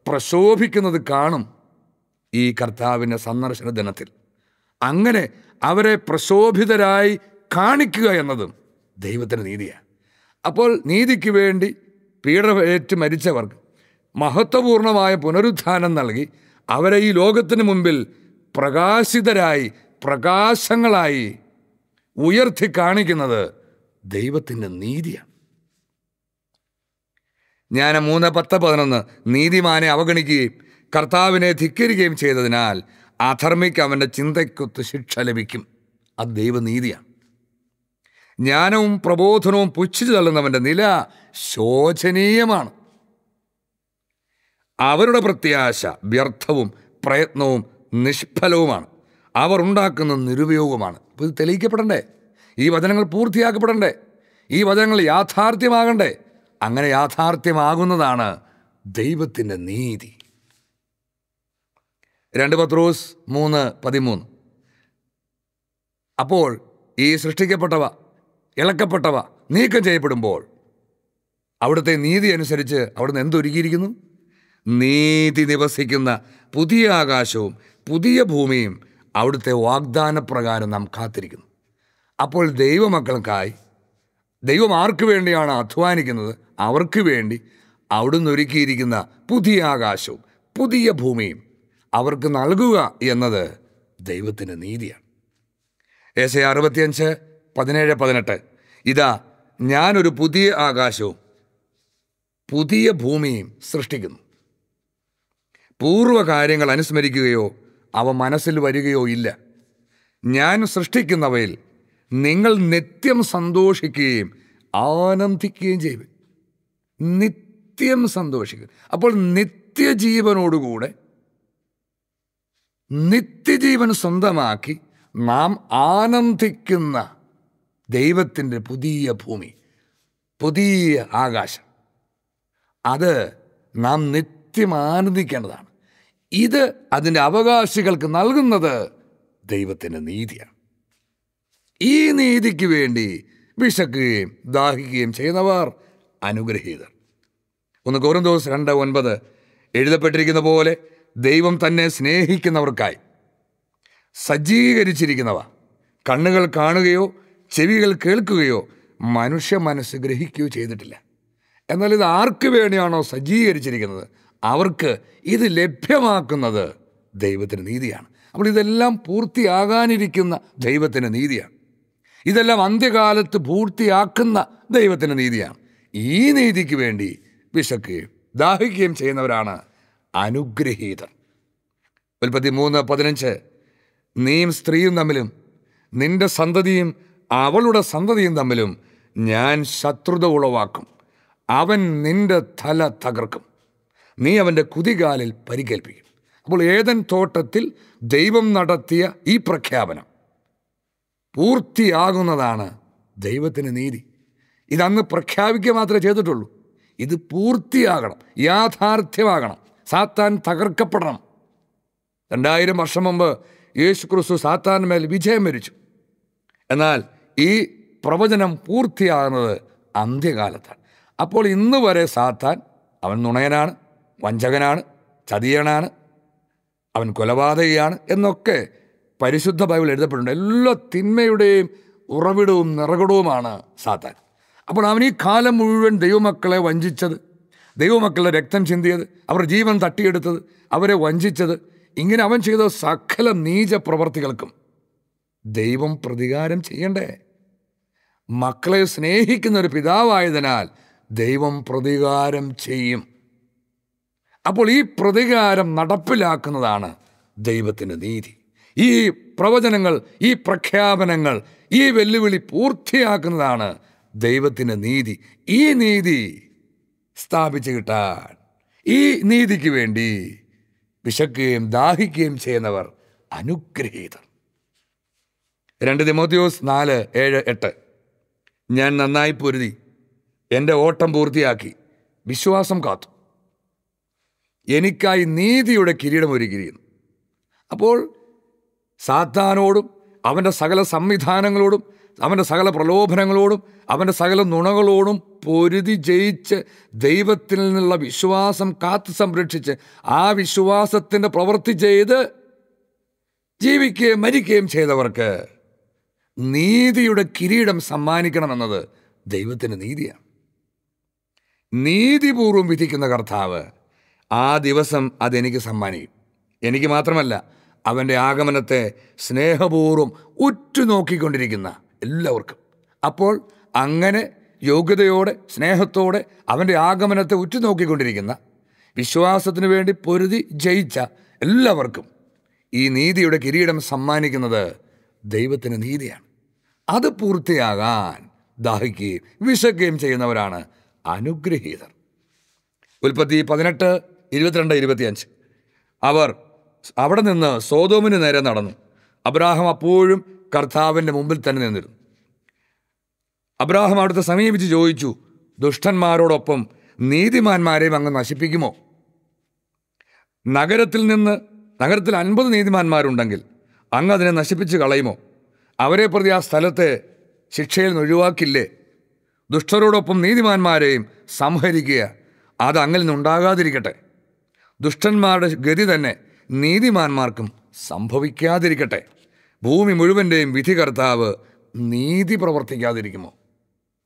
[SPEAKER 1] പ്രശോഭിക്കുന്നത് കാണും ഈ കർത്താവിൻ്റെ സന്ദർശന ദിനത്തിൽ അങ്ങനെ അവരെ പ്രശോഭിതരായി കാണിക്കുക എന്നതും ദൈവത്തിൻ്റെ നീതിയാണ് അപ്പോൾ നീതിക്ക് വേണ്ടി പീഡ ഏറ്റു മരിച്ചവർക്ക് മഹത്വപൂർണമായ പുനരുത്ഥാനം നൽകി അവരെ ഈ ലോകത്തിന് മുമ്പിൽ പ്രകാശിതരായി പ്രകാശങ്ങളായി ഉയർത്തി കാണിക്കുന്നത് ദൈവത്തിൻ്റെ നീതിയാണ് ഞാൻ മൂന്ന് പത്ത് പതിനൊന്ന് നീതിമാനെ അവഗണിക്കുകയും കർത്താവിനെ ധിക്കരിക്കുകയും ചെയ്തതിനാൽ അധർമ്മിക്ക് അവൻ്റെ ചിന്തയ്ക്കൊത്ത് ശിക്ഷ ലഭിക്കും അത് ദൈവനീതിയാണ് ജ്ഞാനവും പ്രബോധനവും പുച്ഛിച്ചു തള്ളുന്നവൻ്റെ നില ശോചനീയമാണ് അവരുടെ പ്രത്യാശ വ്യർത്ഥവും പ്രയത്നവും നിഷ്ഫലവുമാണ് അവർ ഉണ്ടാക്കുന്ന നിരുപയോഗമാണ് അപ്പോൾ ഇത് തെളിയിക്കപ്പെടണ്ടേ ഈ വചനങ്ങൾ പൂർത്തിയാക്കപ്പെടണ്ടേ ഈ വചനങ്ങൾ യാഥാർത്ഥ്യമാകണ്ടേ അങ്ങനെ യാഥാർത്ഥ്യമാകുന്നതാണ് ദൈവത്തിൻ്റെ നീതി രണ്ട് പത്രോസ് മൂന്ന് പതിമൂന്ന് അപ്പോൾ ഈ സൃഷ്ടിക്കപ്പെട്ടവ ഇളക്കപ്പെട്ടവ നീക്കം ചെയ്യപ്പെടുമ്പോൾ അവിടുത്തെ നീതി അനുസരിച്ച് അവിടുന്ന് എന്തൊരുക്കിയിരിക്കുന്നു നീതി നിവസിക്കുന്ന പുതിയ ആകാശവും പുതിയ ഭൂമിയും അവിടുത്തെ വാഗ്ദാന പ്രകാരം നാം കാത്തിരിക്കുന്നു അപ്പോൾ ദൈവമക്കൾക്കായി ദൈവം ആർക്ക് വേണ്ടിയാണ് അധ്വാനിക്കുന്നത് അവർക്ക് വേണ്ടി അവിടുന്ന് ഒരുക്കിയിരിക്കുന്ന പുതിയ ആകാശവും പുതിയ ഭൂമിയും അവർക്ക് നൽകുക എന്നത് ദൈവത്തിൻ്റെ നീതിയാണ് എ അറുപത്തിയഞ്ച് പതിനേഴ് പതിനെട്ട് ഇതാ ഞാനൊരു പുതിയ ആകാശവും പുതിയ ഭൂമിയും സൃഷ്ടിക്കുന്നു പൂർവ്വകാര്യങ്ങൾ അനുസ്മരിക്കുകയോ അവ മനസ്സിൽ വരികയോ ഇല്ല ഞാൻ സൃഷ്ടിക്കുന്നവയിൽ നിങ്ങൾ നിത്യം സന്തോഷിക്കുകയും ആനന്ദിക്കുകയും ചെയ്യും നിത്യം സന്തോഷിക്കുക അപ്പോൾ നിത്യജീവനോടുകൂടെ നിത്യജീവൻ സ്വന്തമാക്കി നാം ആനന്ദിക്കുന്ന ദൈവത്തിൻ്റെ പുതിയ ഭൂമി പുതിയ ആകാശം അത് നാം നിത്യ നിത്യം ആനന്ദിക്കേണ്ടതാണ് ഇത് അതിൻ്റെ അവകാശികൾക്ക് നൽകുന്നത് ദൈവത്തിൻ്റെ നീതിയാണ് ഈ നീതിക്ക് വേണ്ടി വിശക്കുകയും ദാഹിക്കുകയും ചെയ്യുന്നവർ അനുഗ്രഹീതർ ഒന്ന് കോറിന്തോസ് രണ്ട് ഒൻപത് എഴുതപ്പെട്ടിരിക്കുന്ന പോലെ ദൈവം തന്നെ സ്നേഹിക്കുന്നവർക്കായി സജ്ജീകരിച്ചിരിക്കുന്നവ കണ്ണുകൾ കാണുകയോ ചെവികൾ കേൾക്കുകയോ മനുഷ്യ മനസ്സ് ഗ്രഹിക്കുകയോ ചെയ്തിട്ടില്ല എന്നാൽ ഇത് ആർക്ക് വേണ്ടിയാണോ സജ്ജീകരിച്ചിരിക്കുന്നത് അവർക്ക് ഇത് ലഭ്യമാക്കുന്നത് ദൈവത്തിന് നീതിയാണ് അപ്പോൾ ഇതെല്ലാം പൂർത്തിയാകാനിരിക്കുന്ന ദൈവത്തിന് നീതിയാണ് ഇതെല്ലാം അന്ത്യകാലത്ത് പൂർത്തിയാക്കുന്ന ദൈവത്തിന് നീതിയാണ് ഈ നീതിക്ക് വേണ്ടി വിശക്കുകയും ദാഹിക്കുകയും ചെയ്യുന്നവരാണ് അനുഗ്രഹീതർ ഉൽപ്പത്തി മൂന്ന് പതിനഞ്ച് നീയും സ്ത്രീയും തമ്മിലും നിന്റെ സന്തതിയും അവളുടെ സന്തതിയും തമ്മിലും ഞാൻ ശത്രുത ഉളവാക്കും അവൻ നിന്റെ തല തകർക്കും നീ അവൻ്റെ കുതികാലിൽ പരിക്കേൽപ്പിക്കും അപ്പോൾ ഏതൻ തോട്ടത്തിൽ ദൈവം നടത്തിയ ഈ പ്രഖ്യാപനം പൂർത്തിയാകുന്നതാണ് ദൈവത്തിന് നീതി ഇതന്ന് പ്രഖ്യാപിക്കുക മാത്രമേ ചെയ്തിട്ടുള്ളൂ ഇത് പൂർത്തിയാകണം യാഥാർത്ഥ്യമാകണം സാത്താൻ തകർക്കപ്പെടണം രണ്ടായിരം വർഷം മുമ്പ് യേശു ക്രിസ്തു സാത്താൻ മേൽ വിജയം വരിച്ചു എന്നാൽ ഈ പ്രവചനം പൂർത്തിയാകുന്നത് അന്ത്യകാലത്താണ് അപ്പോൾ ഇന്ന് വരെ സാത്താൻ അവൻ നുണയനാണ് വഞ്ചകനാണ് ചതിയനാണ് അവൻ കൊലപാതകയാണ് എന്നൊക്കെ പരിശുദ്ധ ബൈബിൾ എഴുതപ്പെട്ടുണ്ട് എല്ലാ തിന്മയുടെയും ഉറവിടവും നിറകുടവുമാണ് സാത്താൻ അപ്പോൾ അവൻ ഈ കാലം മുഴുവൻ ദൈവമക്കളെ വഞ്ചിച്ചത് ദൈവമക്കളുടെ രക്തം ചിന്തിയത് അവരുടെ ജീവൻ തട്ടിയെടുത്തത് അവരെ വഞ്ചിച്ചത് ഇങ്ങനെ അവൻ ചെയ്ത സകല നീച പ്രവർത്തികൾക്കും ദൈവം പ്രതികാരം ചെയ്യണ്ടേ മക്കളെ സ്നേഹിക്കുന്ന ഒരു പിതാവായതിനാൽ ദൈവം പ്രതികാരം ചെയ്യും അപ്പോൾ ഈ പ്രതികാരം നടപ്പിലാക്കുന്നതാണ് ദൈവത്തിൻ്റെ നീതി ഈ പ്രവചനങ്ങൾ ഈ പ്രഖ്യാപനങ്ങൾ ഈ വെല്ലുവിളി പൂർത്തിയാക്കുന്നതാണ് ദൈവത്തിൻ്റെ നീതി ഈ നീതി സ്ഥാപിച്ചു കിട്ടാൻ ഈ നീതിക്ക് വേണ്ടി വിശക്കുകയും ദാഹിക്കുകയും ചെയ്യുന്നവർ അനുഗ്രഹീതർ രണ്ട് ദിമോത്യോസ് നാല് ഏഴ് എട്ട് ഞാൻ നന്നായി പൊരുതി എൻ്റെ ഓട്ടം പൂർത്തിയാക്കി വിശ്വാസം കാത്തു എനിക്കായി നീതിയുടെ കിരീടം ഒരുക്കിയിരിക്കുന്നു അപ്പോൾ സാത്താനോടും അവൻ്റെ സകല സംവിധാനങ്ങളോടും അവൻ്റെ സകല പ്രലോഭനങ്ങളോടും അവൻ്റെ സകല നുണകളോടും പൊരുതി ജയിച്ച് ദൈവത്തിൽ നിന്നുള്ള വിശ്വാസം കാത്തു സംരക്ഷിച്ച് ആ വിശ്വാസത്തിൻ്റെ പ്രവൃത്തി ചെയ്ത് ജീവിക്കുകയും മരിക്കുകയും ചെയ്തവർക്ക് നീതിയുടെ കിരീടം സമ്മാനിക്കണമെന്നത് ദൈവത്തിൻ്റെ നീതിയാണ് നീതിപൂർവം വിധിക്കുന്ന കർത്താവ് ആ ദിവസം അതെനിക്ക് സമ്മാനിക്കും എനിക്ക് മാത്രമല്ല അവൻ്റെ ആഗമനത്തെ സ്നേഹപൂർവ്വം ഉറ്റുനോക്കിക്കൊണ്ടിരിക്കുന്ന എല്ലാവർക്കും അപ്പോൾ അങ്ങനെ യോഗ്യതയോടെ സ്നേഹത്തോടെ അവൻ്റെ ആഗമനത്തെ ഉറ്റുനോക്കിക്കൊണ്ടിരിക്കുന്ന വിശ്വാസത്തിനു വേണ്ടി പൊരുതി ജയിച്ച എല്ലാവർക്കും ഈ നീതിയുടെ കിരീടം സമ്മാനിക്കുന്നത് ദൈവത്തിന് നീതിയാണ് അത് പൂർത്തിയാകാൻ ദാഹിക്കുകയും വിശക്കുകയും ചെയ്യുന്നവരാണ് അനുഗ്രഹീതർ ഉൽപ്പത്തി പതിനെട്ട് ഇരുപത്തിരണ്ട് ഇരുപത്തിയഞ്ച് അവർ അവിടെ നിന്ന് സോതോമിന് നേരെ നടന്നു അബ്രാഹം അപ്പോഴും കർത്താവിൻ്റെ മുമ്പിൽ തന്നെ നിന്നിരുന്നു അബ്രാഹം അവിടുത്തെ സമീപിച്ച് ചോദിച്ചു ദുഷ്ടന്മാരോടൊപ്പം നീതിമാന്മാരെയും അങ്ങ് നശിപ്പിക്കുമോ നഗരത്തിൽ നിന്ന് നഗരത്തിൽ അൻപത് നീതിമാന്മാരുണ്ടെങ്കിൽ അങ്ങ് അതിനെ നശിപ്പിച്ച് കളയുമോ അവരെ പ്രതി ആ സ്ഥലത്തെ ശിക്ഷയിൽ നിന്ന് ഒഴിവാക്കില്ലേ ദുഷ്ടരോടൊപ്പം നീതിമാന്മാരെയും സംഹരിക്കുക അത് അങ്ങിൽ നിന്നുണ്ടാകാതിരിക്കട്ടെ ദുഷ്ടന്മാരുടെ ഗതി തന്നെ നീതിമാന്മാർക്കും സംഭവിക്കാതിരിക്കട്ടെ ഭൂമി മുഴുവൻ്റെയും വിധികർത്താവ് നീതി പ്രവർത്തിക്കാതിരിക്കുമോ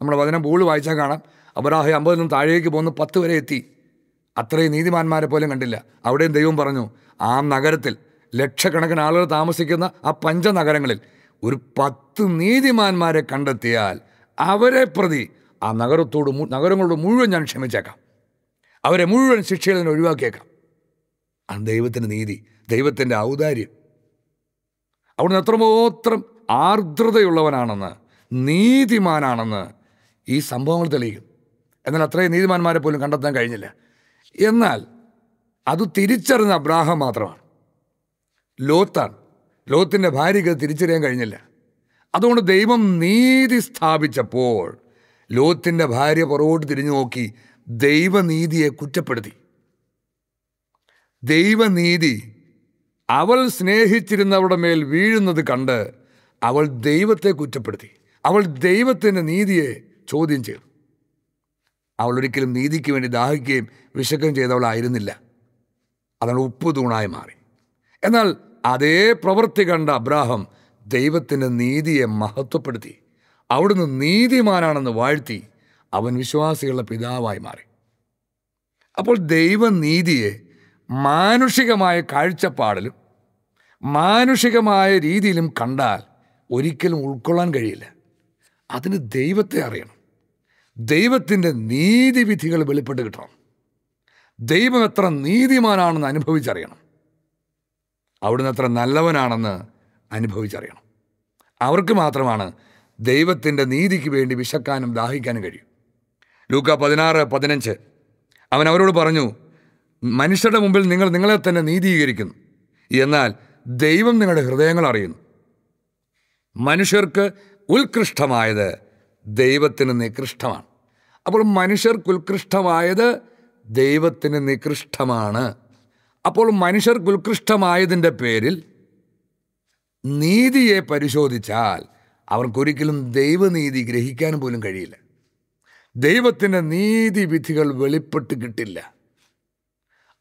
[SPEAKER 1] നമ്മൾ വചനം പൂള് വായിച്ചാൽ കാണാം അബരാഹ അമ്പതിൽ നിന്ന് താഴേക്ക് പോകുന്ന പത്ത് വരെ എത്തി അത്രയും നീതിമാന്മാരെ പോലും കണ്ടില്ല അവിടെയും ദൈവം പറഞ്ഞു ആ നഗരത്തിൽ ലക്ഷക്കണക്കിന് ആളുകൾ താമസിക്കുന്ന ആ പഞ്ചനഗരങ്ങളിൽ ഒരു പത്ത് നീതിമാന്മാരെ കണ്ടെത്തിയാൽ അവരെ പ്രതി ആ നഗരത്തോട് നഗരങ്ങളോട് മുഴുവൻ ഞാൻ ക്ഷമിച്ചേക്കാം അവരെ മുഴുവൻ ശിക്ഷയിൽ നിന്ന് ഒഴിവാക്കിയേക്കാം ആണ് ദൈവത്തിൻ്റെ നീതി ദൈവത്തിൻ്റെ ഔദാര്യം അവിടുന്ന് അത്രമാത്രം ആർദ്രതയുള്ളവനാണെന്ന് നീതിമാനാണെന്ന് ഈ സംഭവങ്ങൾ തെളിയിക്കും എന്നാൽ അത്രയും നീതിമാന്മാരെ പോലും കണ്ടെത്താൻ കഴിഞ്ഞില്ല എന്നാൽ അത് തിരിച്ചറിഞ്ഞ അബ്രാഹം മാത്രമാണ് ലോത്താണ് ലോത്തിൻ്റെ ഭാര്യയ്ക്ക് അത് തിരിച്ചറിയാൻ കഴിഞ്ഞില്ല അതുകൊണ്ട് ദൈവം നീതി സ്ഥാപിച്ചപ്പോൾ ലോത്തിൻ്റെ ഭാര്യ പുറകോട്ട് തിരിഞ്ഞു നോക്കി ദൈവനീതിയെ കുറ്റപ്പെടുത്തി ദൈവനീതി അവൾ സ്നേഹിച്ചിരുന്നവരുടെ മേൽ വീഴുന്നത് കണ്ട് അവൾ ദൈവത്തെ കുറ്റപ്പെടുത്തി അവൾ ദൈവത്തിൻ്റെ നീതിയെ ചോദ്യം ചെയ്തു അവൾ ഒരിക്കലും നീതിക്ക് വേണ്ടി ദാഹിക്കുകയും വിശക്കം ചെയ്തവളായിരുന്നില്ല അതാണ് ഉപ്പ് തൂണായി മാറി എന്നാൽ അതേ പ്രവൃത്തി കണ്ട അബ്രാഹം ദൈവത്തിൻ്റെ നീതിയെ മഹത്വപ്പെടുത്തി അവിടുന്ന് നീതിമാനാണെന്ന് വാഴ്ത്തി അവൻ വിശ്വാസികളുടെ പിതാവായി മാറി അപ്പോൾ ദൈവനീതിയെ മാനുഷികമായ കാഴ്ചപ്പാടിലും മാനുഷികമായ രീതിയിലും കണ്ടാൽ ഒരിക്കലും ഉൾക്കൊള്ളാൻ കഴിയില്ല അതിന് ദൈവത്തെ അറിയണം ദൈവത്തിൻ്റെ നീതിവിധികൾ വെളിപ്പെട്ട് കിട്ടണം ദൈവം എത്ര നീതിമാനാണെന്ന് അനുഭവിച്ചറിയണം അവിടുന്ന് എത്ര നല്ലവനാണെന്ന് അനുഭവിച്ചറിയണം അവർക്ക് മാത്രമാണ് ദൈവത്തിൻ്റെ നീതിക്ക് വേണ്ടി വിശക്കാനും ദാഹിക്കാനും കഴിയും ലൂക്ക പതിനാറ് പതിനഞ്ച് അവൻ അവരോട് പറഞ്ഞു മനുഷ്യരുടെ മുമ്പിൽ നിങ്ങൾ നിങ്ങളെ തന്നെ നീതീകരിക്കുന്നു എന്നാൽ ദൈവം നിങ്ങളുടെ ഹൃദയങ്ങൾ അറിയുന്നു മനുഷ്യർക്ക് ഉത്കൃഷ്ടമായത് ദൈവത്തിന് നികൃഷ്ടമാണ് അപ്പോൾ മനുഷ്യർക്ക് ഉത്കൃഷ്ടമായത് ദൈവത്തിന് നികൃഷ്ടമാണ് അപ്പോൾ മനുഷ്യർക്ക് ഉത്കൃഷ്ടമായതിൻ്റെ പേരിൽ നീതിയെ പരിശോധിച്ചാൽ അവർക്കൊരിക്കലും ദൈവനീതി ഗ്രഹിക്കാൻ പോലും കഴിയില്ല ദൈവത്തിൻ്റെ നീതിവിധികൾ വെളിപ്പെട്ട് കിട്ടില്ല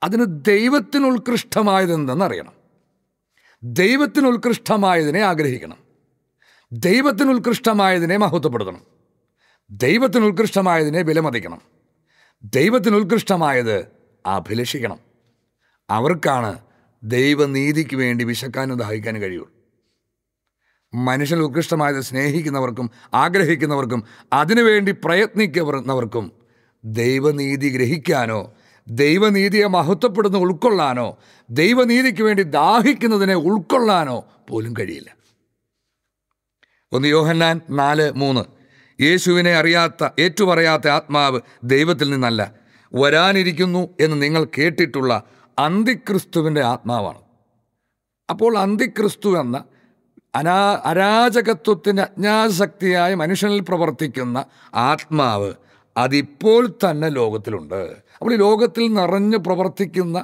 [SPEAKER 1] അതിന് ദൈവത്തിന് ഉത്കൃഷ്ടമായതെന്തെന്ന് അറിയണം ദൈവത്തിന് ഉത്കൃഷ്ടമായതിനെ ആഗ്രഹിക്കണം ദൈവത്തിന് ഉത്കൃഷ്ടമായതിനെ മഹത്വപ്പെടുത്തണം ദൈവത്തിന് ഉത്കൃഷ്ടമായതിനെ വിലമതിക്കണം ദൈവത്തിന് ഉത്കൃഷ്ടമായത് അഭിലഷിക്കണം അവർക്കാണ് ദൈവനീതിക്ക് വേണ്ടി വിശക്കാനും ദാഹിക്കാനും കഴിയുള്ളൂ മനുഷ്യൻ ഉത്കൃഷ്ടമായത് സ്നേഹിക്കുന്നവർക്കും ആഗ്രഹിക്കുന്നവർക്കും അതിനുവേണ്ടി പ്രയത്നിക്കുന്നവർക്കും ദൈവനീതി ഗ്രഹിക്കാനോ ദൈവനീതിയെ മഹത്വപ്പെടുന്ന ഉൾക്കൊള്ളാനോ ദൈവനീതിക്ക് വേണ്ടി ദാഹിക്കുന്നതിനെ ഉൾക്കൊള്ളാനോ പോലും കഴിയില്ല ഒന്ന് യോഹന്നാൻ നാല് മൂന്ന് യേശുവിനെ അറിയാത്ത ഏറ്റുപറയാത്ത ആത്മാവ് ദൈവത്തിൽ നിന്നല്ല വരാനിരിക്കുന്നു എന്ന് നിങ്ങൾ കേട്ടിട്ടുള്ള അന്തിക്രിസ്തുവിൻ്റെ ആത്മാവാണ് അപ്പോൾ അന്തിക്രിസ്തു എന്ന അനാ അരാജകത്വത്തിൻ്റെ അജ്ഞാശക്തിയായി മനുഷ്യനിൽ പ്രവർത്തിക്കുന്ന ആത്മാവ് അതിപ്പോൾ തന്നെ ലോകത്തിലുണ്ട് അപ്പോൾ ഈ ലോകത്തിൽ നിറഞ്ഞു പ്രവർത്തിക്കുന്ന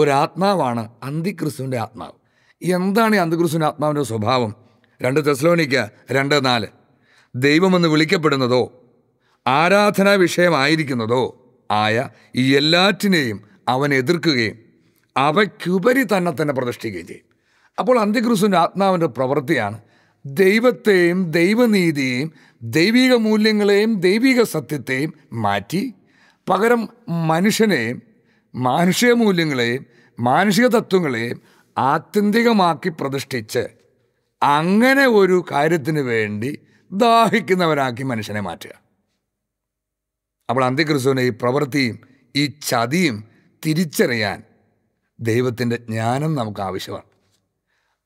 [SPEAKER 1] ഒരാത്മാവാണ് അന്തിക്രിസ്തുവിൻ്റെ ആത്മാവ് എന്താണ് ഈ അന്തിക്രിസ്തുവിൻ്റെ ആത്മാവിൻ്റെ സ്വഭാവം രണ്ട് തെസ്ലോനിക്ക് രണ്ട് നാല് ദൈവമെന്ന് വിളിക്കപ്പെടുന്നതോ ആരാധനാ വിഷയമായിരിക്കുന്നതോ ആയ ഈ എല്ലാറ്റിനെയും അവൻ എതിർക്കുകയും അവയ്ക്കുപരി തന്നെ തന്നെ പ്രതിഷ്ഠിക്കുകയും ചെയ്യും അപ്പോൾ അന്തിക്രിസ്തുവിൻ്റെ ആത്മാവിൻ്റെ പ്രവൃത്തിയാണ് ദൈവത്തെയും ദൈവനീതിയെയും ദൈവിക മൂല്യങ്ങളെയും ദൈവിക സത്യത്തെയും മാറ്റി പകരം മനുഷ്യനെയും മാനുഷിക മൂല്യങ്ങളെയും മാനുഷിക തത്വങ്ങളെയും ആത്യന്തികമാക്കി പ്രതിഷ്ഠിച്ച് അങ്ങനെ ഒരു കാര്യത്തിന് വേണ്ടി ദാഹിക്കുന്നവരാക്കി മനുഷ്യനെ മാറ്റുക അപ്പോൾ അന്ത്യക്രിസ്തുവിൻ്റെ ഈ പ്രവൃത്തിയും ഈ ചതിയും തിരിച്ചറിയാൻ ദൈവത്തിൻ്റെ ജ്ഞാനം നമുക്ക് ആവശ്യമാണ്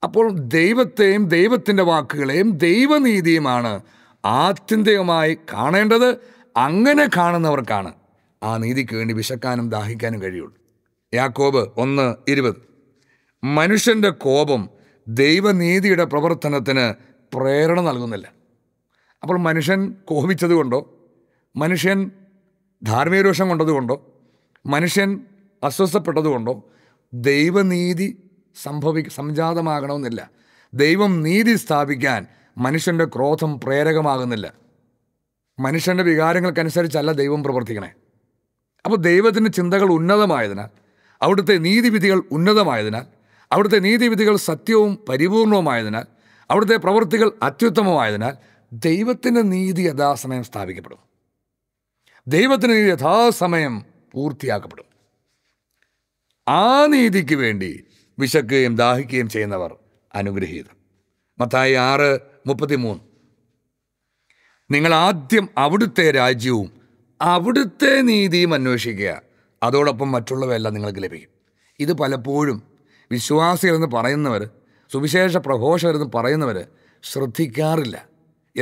[SPEAKER 1] അപ്പോൾ ദൈവത്തെയും ദൈവത്തിൻ്റെ വാക്കുകളെയും ദൈവനീതിയുമാണ് ആത്യന്തികമായി കാണേണ്ടത് അങ്ങനെ കാണുന്നവർക്കാണ് ആ നീതിക്ക് വേണ്ടി വിശക്കാനും ദാഹിക്കാനും കഴിയുള്ളൂ യാക്കോബ് ഒന്ന് ഇരുപത് മനുഷ്യൻ്റെ കോപം ദൈവനീതിയുടെ പ്രവർത്തനത്തിന് പ്രേരണ നൽകുന്നില്ല അപ്പോൾ മനുഷ്യൻ കോപിച്ചതുകൊണ്ടോ മനുഷ്യൻ ധാർമ്മികരോഷം കൊണ്ടതുകൊണ്ടോ മനുഷ്യൻ അസ്വസ്ഥപ്പെട്ടതുകൊണ്ടോ ദൈവനീതി സംഭവി സംജാതമാകണമെന്നില്ല ദൈവം നീതി സ്ഥാപിക്കാൻ മനുഷ്യൻ്റെ ക്രോധം പ്രേരകമാകുന്നില്ല മനുഷ്യൻ്റെ വികാരങ്ങൾക്കനുസരിച്ചല്ല ദൈവം പ്രവർത്തിക്കണേ അപ്പോൾ ദൈവത്തിൻ്റെ ചിന്തകൾ ഉന്നതമായതിനാൽ അവിടുത്തെ നീതിവിധികൾ ഉന്നതമായതിനാൽ അവിടുത്തെ നീതിവിധികൾ സത്യവും പരിപൂർണവുമായതിനാൽ അവിടുത്തെ പ്രവൃത്തികൾ അത്യുത്തമമായതിനാൽ ദൈവത്തിൻ്റെ നീതി യഥാസമയം സ്ഥാപിക്കപ്പെടും ദൈവത്തിന് നീതി യഥാസമയം പൂർത്തിയാക്കപ്പെടും ആ നീതിക്ക് വേണ്ടി വിശക്കുകയും ദാഹിക്കുകയും ചെയ്യുന്നവർ അനുഗ്രഹീതം മത്തായി ആറ് മുപ്പത്തിമൂന്ന് നിങ്ങൾ ആദ്യം അവിടുത്തെ രാജ്യവും അവിടുത്തെ നീതിയും അന്വേഷിക്കുക അതോടൊപ്പം മറ്റുള്ളവയെല്ലാം നിങ്ങൾക്ക് ലഭിക്കും ഇത് പലപ്പോഴും വിശ്വാസികളെന്ന് പറയുന്നവർ സുവിശേഷ പ്രഘോഷകരെന്ന് പറയുന്നവർ ശ്രദ്ധിക്കാറില്ല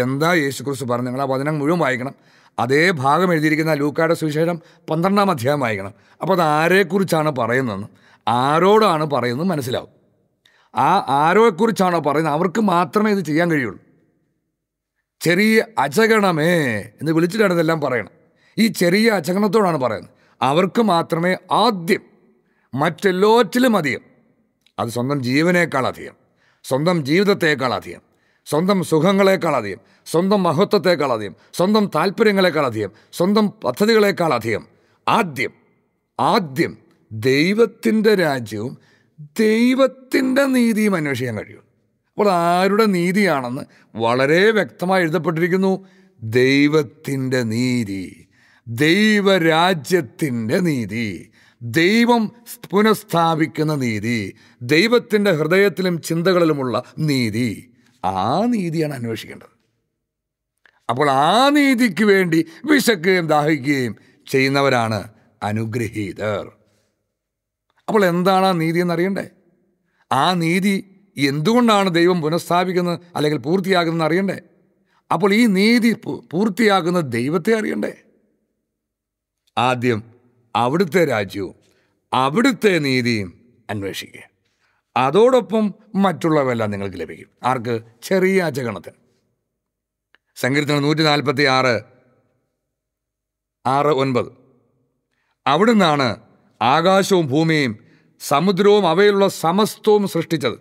[SPEAKER 1] എന്താ യേശുക്രിസ്തു പറഞ്ഞു നിങ്ങൾ ആ വചനം മുഴുവൻ വായിക്കണം അതേ ഭാഗം എഴുതിയിരിക്കുന്ന ലൂക്കായുടെ സുവിശേഷം പന്ത്രണ്ടാം അധ്യായം വായിക്കണം അപ്പോൾ അത് ആരെക്കുറിച്ചാണ് പറയുന്നതെന്നും ആരോടാണ് പറയുന്നത് മനസ്സിലാവും ആ ആരോയെക്കുറിച്ചാണോ പറയുന്നത് അവർക്ക് മാത്രമേ ഇത് ചെയ്യാൻ കഴിയുള്ളൂ ചെറിയ അചകണമേ എന്ന് വിളിച്ചിട്ടാണ് ഇതെല്ലാം പറയണം ഈ ചെറിയ അചകണത്തോടാണ് പറയുന്നത് അവർക്ക് മാത്രമേ ആദ്യം മറ്റെല്ലോറ്റിലും അധികം അത് സ്വന്തം ജീവനേക്കാൾ അധികം സ്വന്തം ജീവിതത്തേക്കാൾ അധികം സ്വന്തം സുഖങ്ങളെക്കാൾ അധികം സ്വന്തം മഹത്വത്തേക്കാൾ അധികം സ്വന്തം താല്പര്യങ്ങളെക്കാൾ അധികം സ്വന്തം പദ്ധതികളെക്കാൾ അധികം ആദ്യം ആദ്യം ദൈവത്തിൻ്റെ രാജ്യവും ദൈവത്തിൻ്റെ നീതിയും അന്വേഷിക്കാൻ കഴിയും അപ്പോൾ ആരുടെ നീതിയാണെന്ന് വളരെ വ്യക്തമായി എഴുതപ്പെട്ടിരിക്കുന്നു ദൈവത്തിൻ്റെ നീതി ദൈവരാജ്യത്തിൻ്റെ നീതി ദൈവം പുനഃസ്ഥാപിക്കുന്ന നീതി ദൈവത്തിൻ്റെ ഹൃദയത്തിലും ചിന്തകളിലുമുള്ള നീതി ആ നീതിയാണ് അന്വേഷിക്കേണ്ടത് അപ്പോൾ ആ നീതിക്ക് വേണ്ടി വിശക്കുകയും ദാഹിക്കുകയും ചെയ്യുന്നവരാണ് അനുഗ്രഹീതർ അപ്പോൾ എന്താണ് ആ നീതി എന്നറിയണ്ടേ ആ നീതി എന്തുകൊണ്ടാണ് ദൈവം പുനഃസ്ഥാപിക്കുന്നത് അല്ലെങ്കിൽ പൂർത്തിയാക്കുന്നത് അറിയണ്ടേ അപ്പോൾ ഈ നീതി പൂർത്തിയാക്കുന്ന ദൈവത്തെ അറിയണ്ടേ ആദ്യം അവിടുത്തെ രാജ്യവും അവിടുത്തെ നീതിയും അന്വേഷിക്കുക അതോടൊപ്പം മറ്റുള്ളവയെല്ലാം നിങ്ങൾക്ക് ലഭിക്കും ആർക്ക് ചെറിയ അജഗണത്തിന് സങ്കീർത്തനം നൂറ്റി നാൽപ്പത്തി ആറ് ആറ് ഒൻപത് അവിടുന്നാണ് ആകാശവും ഭൂമിയും സമുദ്രവും അവയിലുള്ള സമസ്തവും സൃഷ്ടിച്ചത്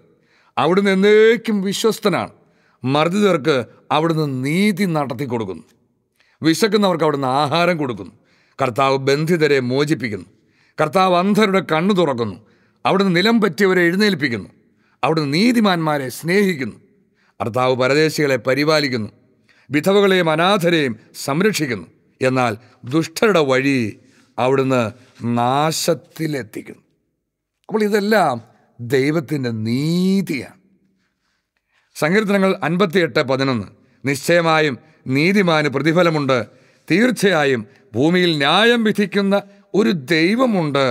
[SPEAKER 1] അവിടുന്ന് എന്നേക്കും വിശ്വസ്തനാണ് മർദ്ദിതർക്ക് അവിടുന്ന് നീതി നടത്തി കൊടുക്കുന്നു വിശക്കുന്നവർക്ക് അവിടുന്ന് ആഹാരം കൊടുക്കുന്നു കർത്താവ് ബന്ധിതരെ മോചിപ്പിക്കുന്നു കർത്താവ് അന്ധരുടെ കണ്ണു തുറക്കുന്നു അവിടുന്ന് നിലം പറ്റിയവരെ എഴുന്നേൽപ്പിക്കുന്നു അവിടുന്ന് നീതിമാന്മാരെ സ്നേഹിക്കുന്നു കർത്താവ് പരദേശികളെ പരിപാലിക്കുന്നു വിധവകളെയും അനാഥരെയും സംരക്ഷിക്കുന്നു എന്നാൽ ദുഷ്ടരുടെ വഴി അവിടുന്ന് നാശത്തിലെത്തിക്കുന്നു അപ്പോൾ ഇതെല്ലാം ദൈവത്തിൻ്റെ നീതിയാണ് സങ്കീർത്തനങ്ങൾ അൻപത്തിയെട്ട് പതിനൊന്ന് നിശ്ചയമായും നീതിമാന് പ്രതിഫലമുണ്ട് തീർച്ചയായും ഭൂമിയിൽ ന്യായം വിധിക്കുന്ന ഒരു ദൈവമുണ്ട്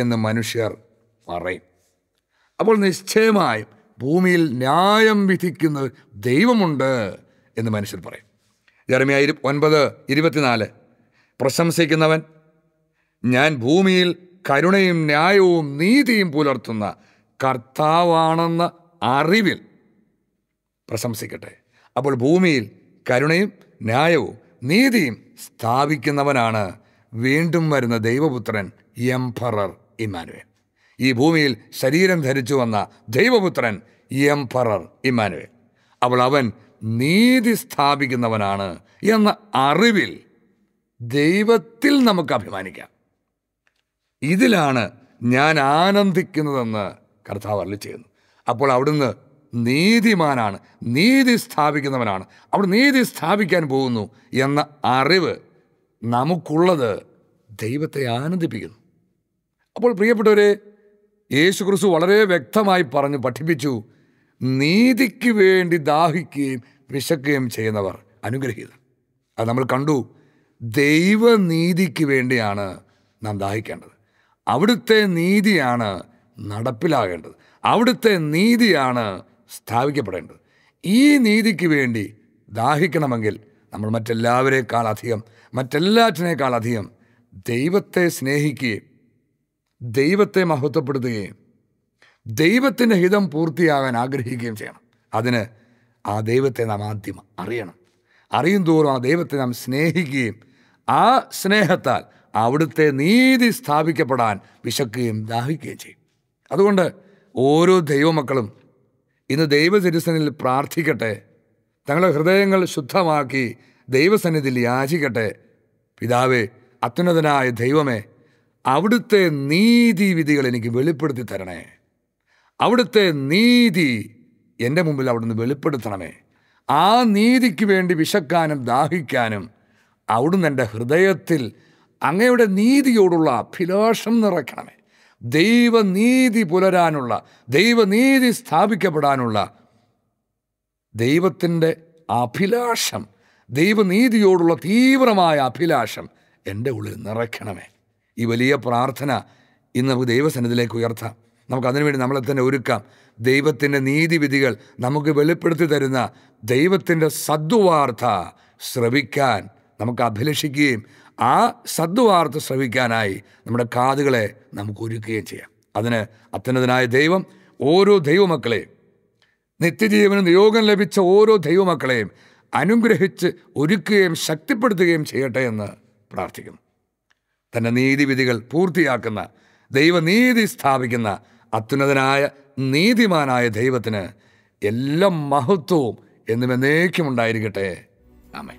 [SPEAKER 1] എന്ന് മനുഷ്യർ പറയും അപ്പോൾ നിശ്ചയമായും ഭൂമിയിൽ ന്യായം വിധിക്കുന്ന ദൈവമുണ്ട് എന്ന് മനുഷ്യർ പറയും ജർമിയ ഒൻപത് ഇരുപത്തിനാല് പ്രശംസിക്കുന്നവൻ ഞാൻ ഭൂമിയിൽ കരുണയും ന്യായവും നീതിയും പുലർത്തുന്ന കർത്താവാണെന്ന അറിവിൽ പ്രശംസിക്കട്ടെ അപ്പോൾ ഭൂമിയിൽ കരുണയും ന്യായവും നീതിയും സ്ഥാപിക്കുന്നവനാണ് വീണ്ടും വരുന്ന ദൈവപുത്രൻ എംപറർ ഇമാനുവേൽ ഈ ഭൂമിയിൽ ശരീരം ധരിച്ചു വന്ന ദൈവപുത്രൻ എംപറർ ഇമാനുവേൽ അപ്പോൾ അവൻ നീതി സ്ഥാപിക്കുന്നവനാണ് എന്ന അറിവിൽ ദൈവത്തിൽ നമുക്ക് അഭിമാനിക്കാം ഇതിലാണ് ഞാൻ ആനന്ദിക്കുന്നതെന്ന് കർത്താവ് അറിയി ചെയ്യുന്നു അപ്പോൾ അവിടുന്ന് നീതിമാനാണ് നീതി സ്ഥാപിക്കുന്നവനാണ് അവിടെ നീതി സ്ഥാപിക്കാൻ പോകുന്നു എന്ന അറിവ് നമുക്കുള്ളത് ദൈവത്തെ ആനന്ദിപ്പിക്കുന്നു അപ്പോൾ പ്രിയപ്പെട്ടവരെ യേശു ക്രിസ്തു വളരെ വ്യക്തമായി പറഞ്ഞു പഠിപ്പിച്ചു നീതിക്ക് വേണ്ടി ദാഹിക്കുകയും വിശക്കുകയും ചെയ്യുന്നവർ അനുഗ്രഹീതർ അത് നമ്മൾ കണ്ടു ദൈവനീതിക്ക് വേണ്ടിയാണ് നാം ദാഹിക്കേണ്ടത് അവിടുത്തെ നീതിയാണ് നടപ്പിലാകേണ്ടത് അവിടുത്തെ നീതിയാണ് സ്ഥാപിക്കപ്പെടേണ്ടത് ഈ നീതിക്ക് വേണ്ടി ദാഹിക്കണമെങ്കിൽ നമ്മൾ മറ്റെല്ലാവരേക്കാൾ അധികം മറ്റെല്ലാറ്റിനേക്കാൾ അധികം ദൈവത്തെ സ്നേഹിക്കുകയും ദൈവത്തെ മഹത്വപ്പെടുത്തുകയും ദൈവത്തിൻ്റെ ഹിതം പൂർത്തിയാകാൻ ആഗ്രഹിക്കുകയും ചെയ്യണം അതിന് ആ ദൈവത്തെ നാം ആദ്യം അറിയണം അറിയും തോറും ആ ദൈവത്തെ നാം സ്നേഹിക്കുകയും ആ സ്നേഹത്താൽ അവിടുത്തെ നീതി സ്ഥാപിക്കപ്പെടാൻ വിശക്കുകയും ദാഹിക്കുകയും ചെയ്യും അതുകൊണ്ട് ഓരോ ദൈവമക്കളും ഇന്ന് ദൈവചരിസനിൽ പ്രാർത്ഥിക്കട്ടെ തങ്ങളുടെ ഹൃദയങ്ങൾ ശുദ്ധമാക്കി ദൈവസന്നിധിയിൽ യാചിക്കട്ടെ പിതാവേ അത്യുന്നതനായ ദൈവമേ അവിടുത്തെ വിധികൾ എനിക്ക് വെളിപ്പെടുത്തി തരണേ അവിടുത്തെ നീതി എൻ്റെ മുമ്പിൽ അവിടുന്ന് വെളിപ്പെടുത്തണമേ ആ നീതിക്ക് വേണ്ടി വിശക്കാനും ദാഹിക്കാനും അവിടുന്ന് എൻ്റെ ഹൃദയത്തിൽ അങ്ങയുടെ നീതിയോടുള്ള അഭിലാഷം നിറയ്ക്കണമേ ദൈവനീതി പുലരാനുള്ള ദൈവനീതി സ്ഥാപിക്കപ്പെടാനുള്ള ദൈവത്തിൻ്റെ അഭിലാഷം ദൈവനീതിയോടുള്ള തീവ്രമായ അഭിലാഷം എൻ്റെ ഉള്ളിൽ നിറയ്ക്കണമേ ഈ വലിയ പ്രാർത്ഥന ഇന്ന് നമുക്ക് ദൈവസന്നിധിയിലേക്ക് ഉയർത്താം നമുക്ക് അതിനുവേണ്ടി നമ്മളെ തന്നെ ഒരുക്കാം ദൈവത്തിൻ്റെ നീതിവിധികൾ നമുക്ക് വെളിപ്പെടുത്തി തരുന്ന ദൈവത്തിൻ്റെ സദ്വാർത്ത ശ്രവിക്കാൻ നമുക്ക് അഭിലഷിക്കുകയും ആ സദ്വാർത്ത ശ്രവിക്കാനായി നമ്മുടെ കാതുകളെ നമുക്ക് ഒരുക്കുകയും ചെയ്യാം അതിന് അത്യുന്നതനായ ദൈവം ഓരോ ദൈവമക്കളെയും നിത്യജീവന നിയോഗം ലഭിച്ച ഓരോ ദൈവമക്കളെയും അനുഗ്രഹിച്ച് ഒരുക്കുകയും ശക്തിപ്പെടുത്തുകയും ചെയ്യട്ടെ എന്ന് പ്രാർത്ഥിക്കുന്നു തൻ്റെ നീതിവിധികൾ പൂർത്തിയാക്കുന്ന ദൈവനീതി സ്ഥാപിക്കുന്ന അത്യുന്നതനായ നീതിമാനായ ദൈവത്തിന് എല്ലാ മഹത്വവും എന്നും എന്നേക്കും ഉണ്ടായിരിക്കട്ടെ ആമേ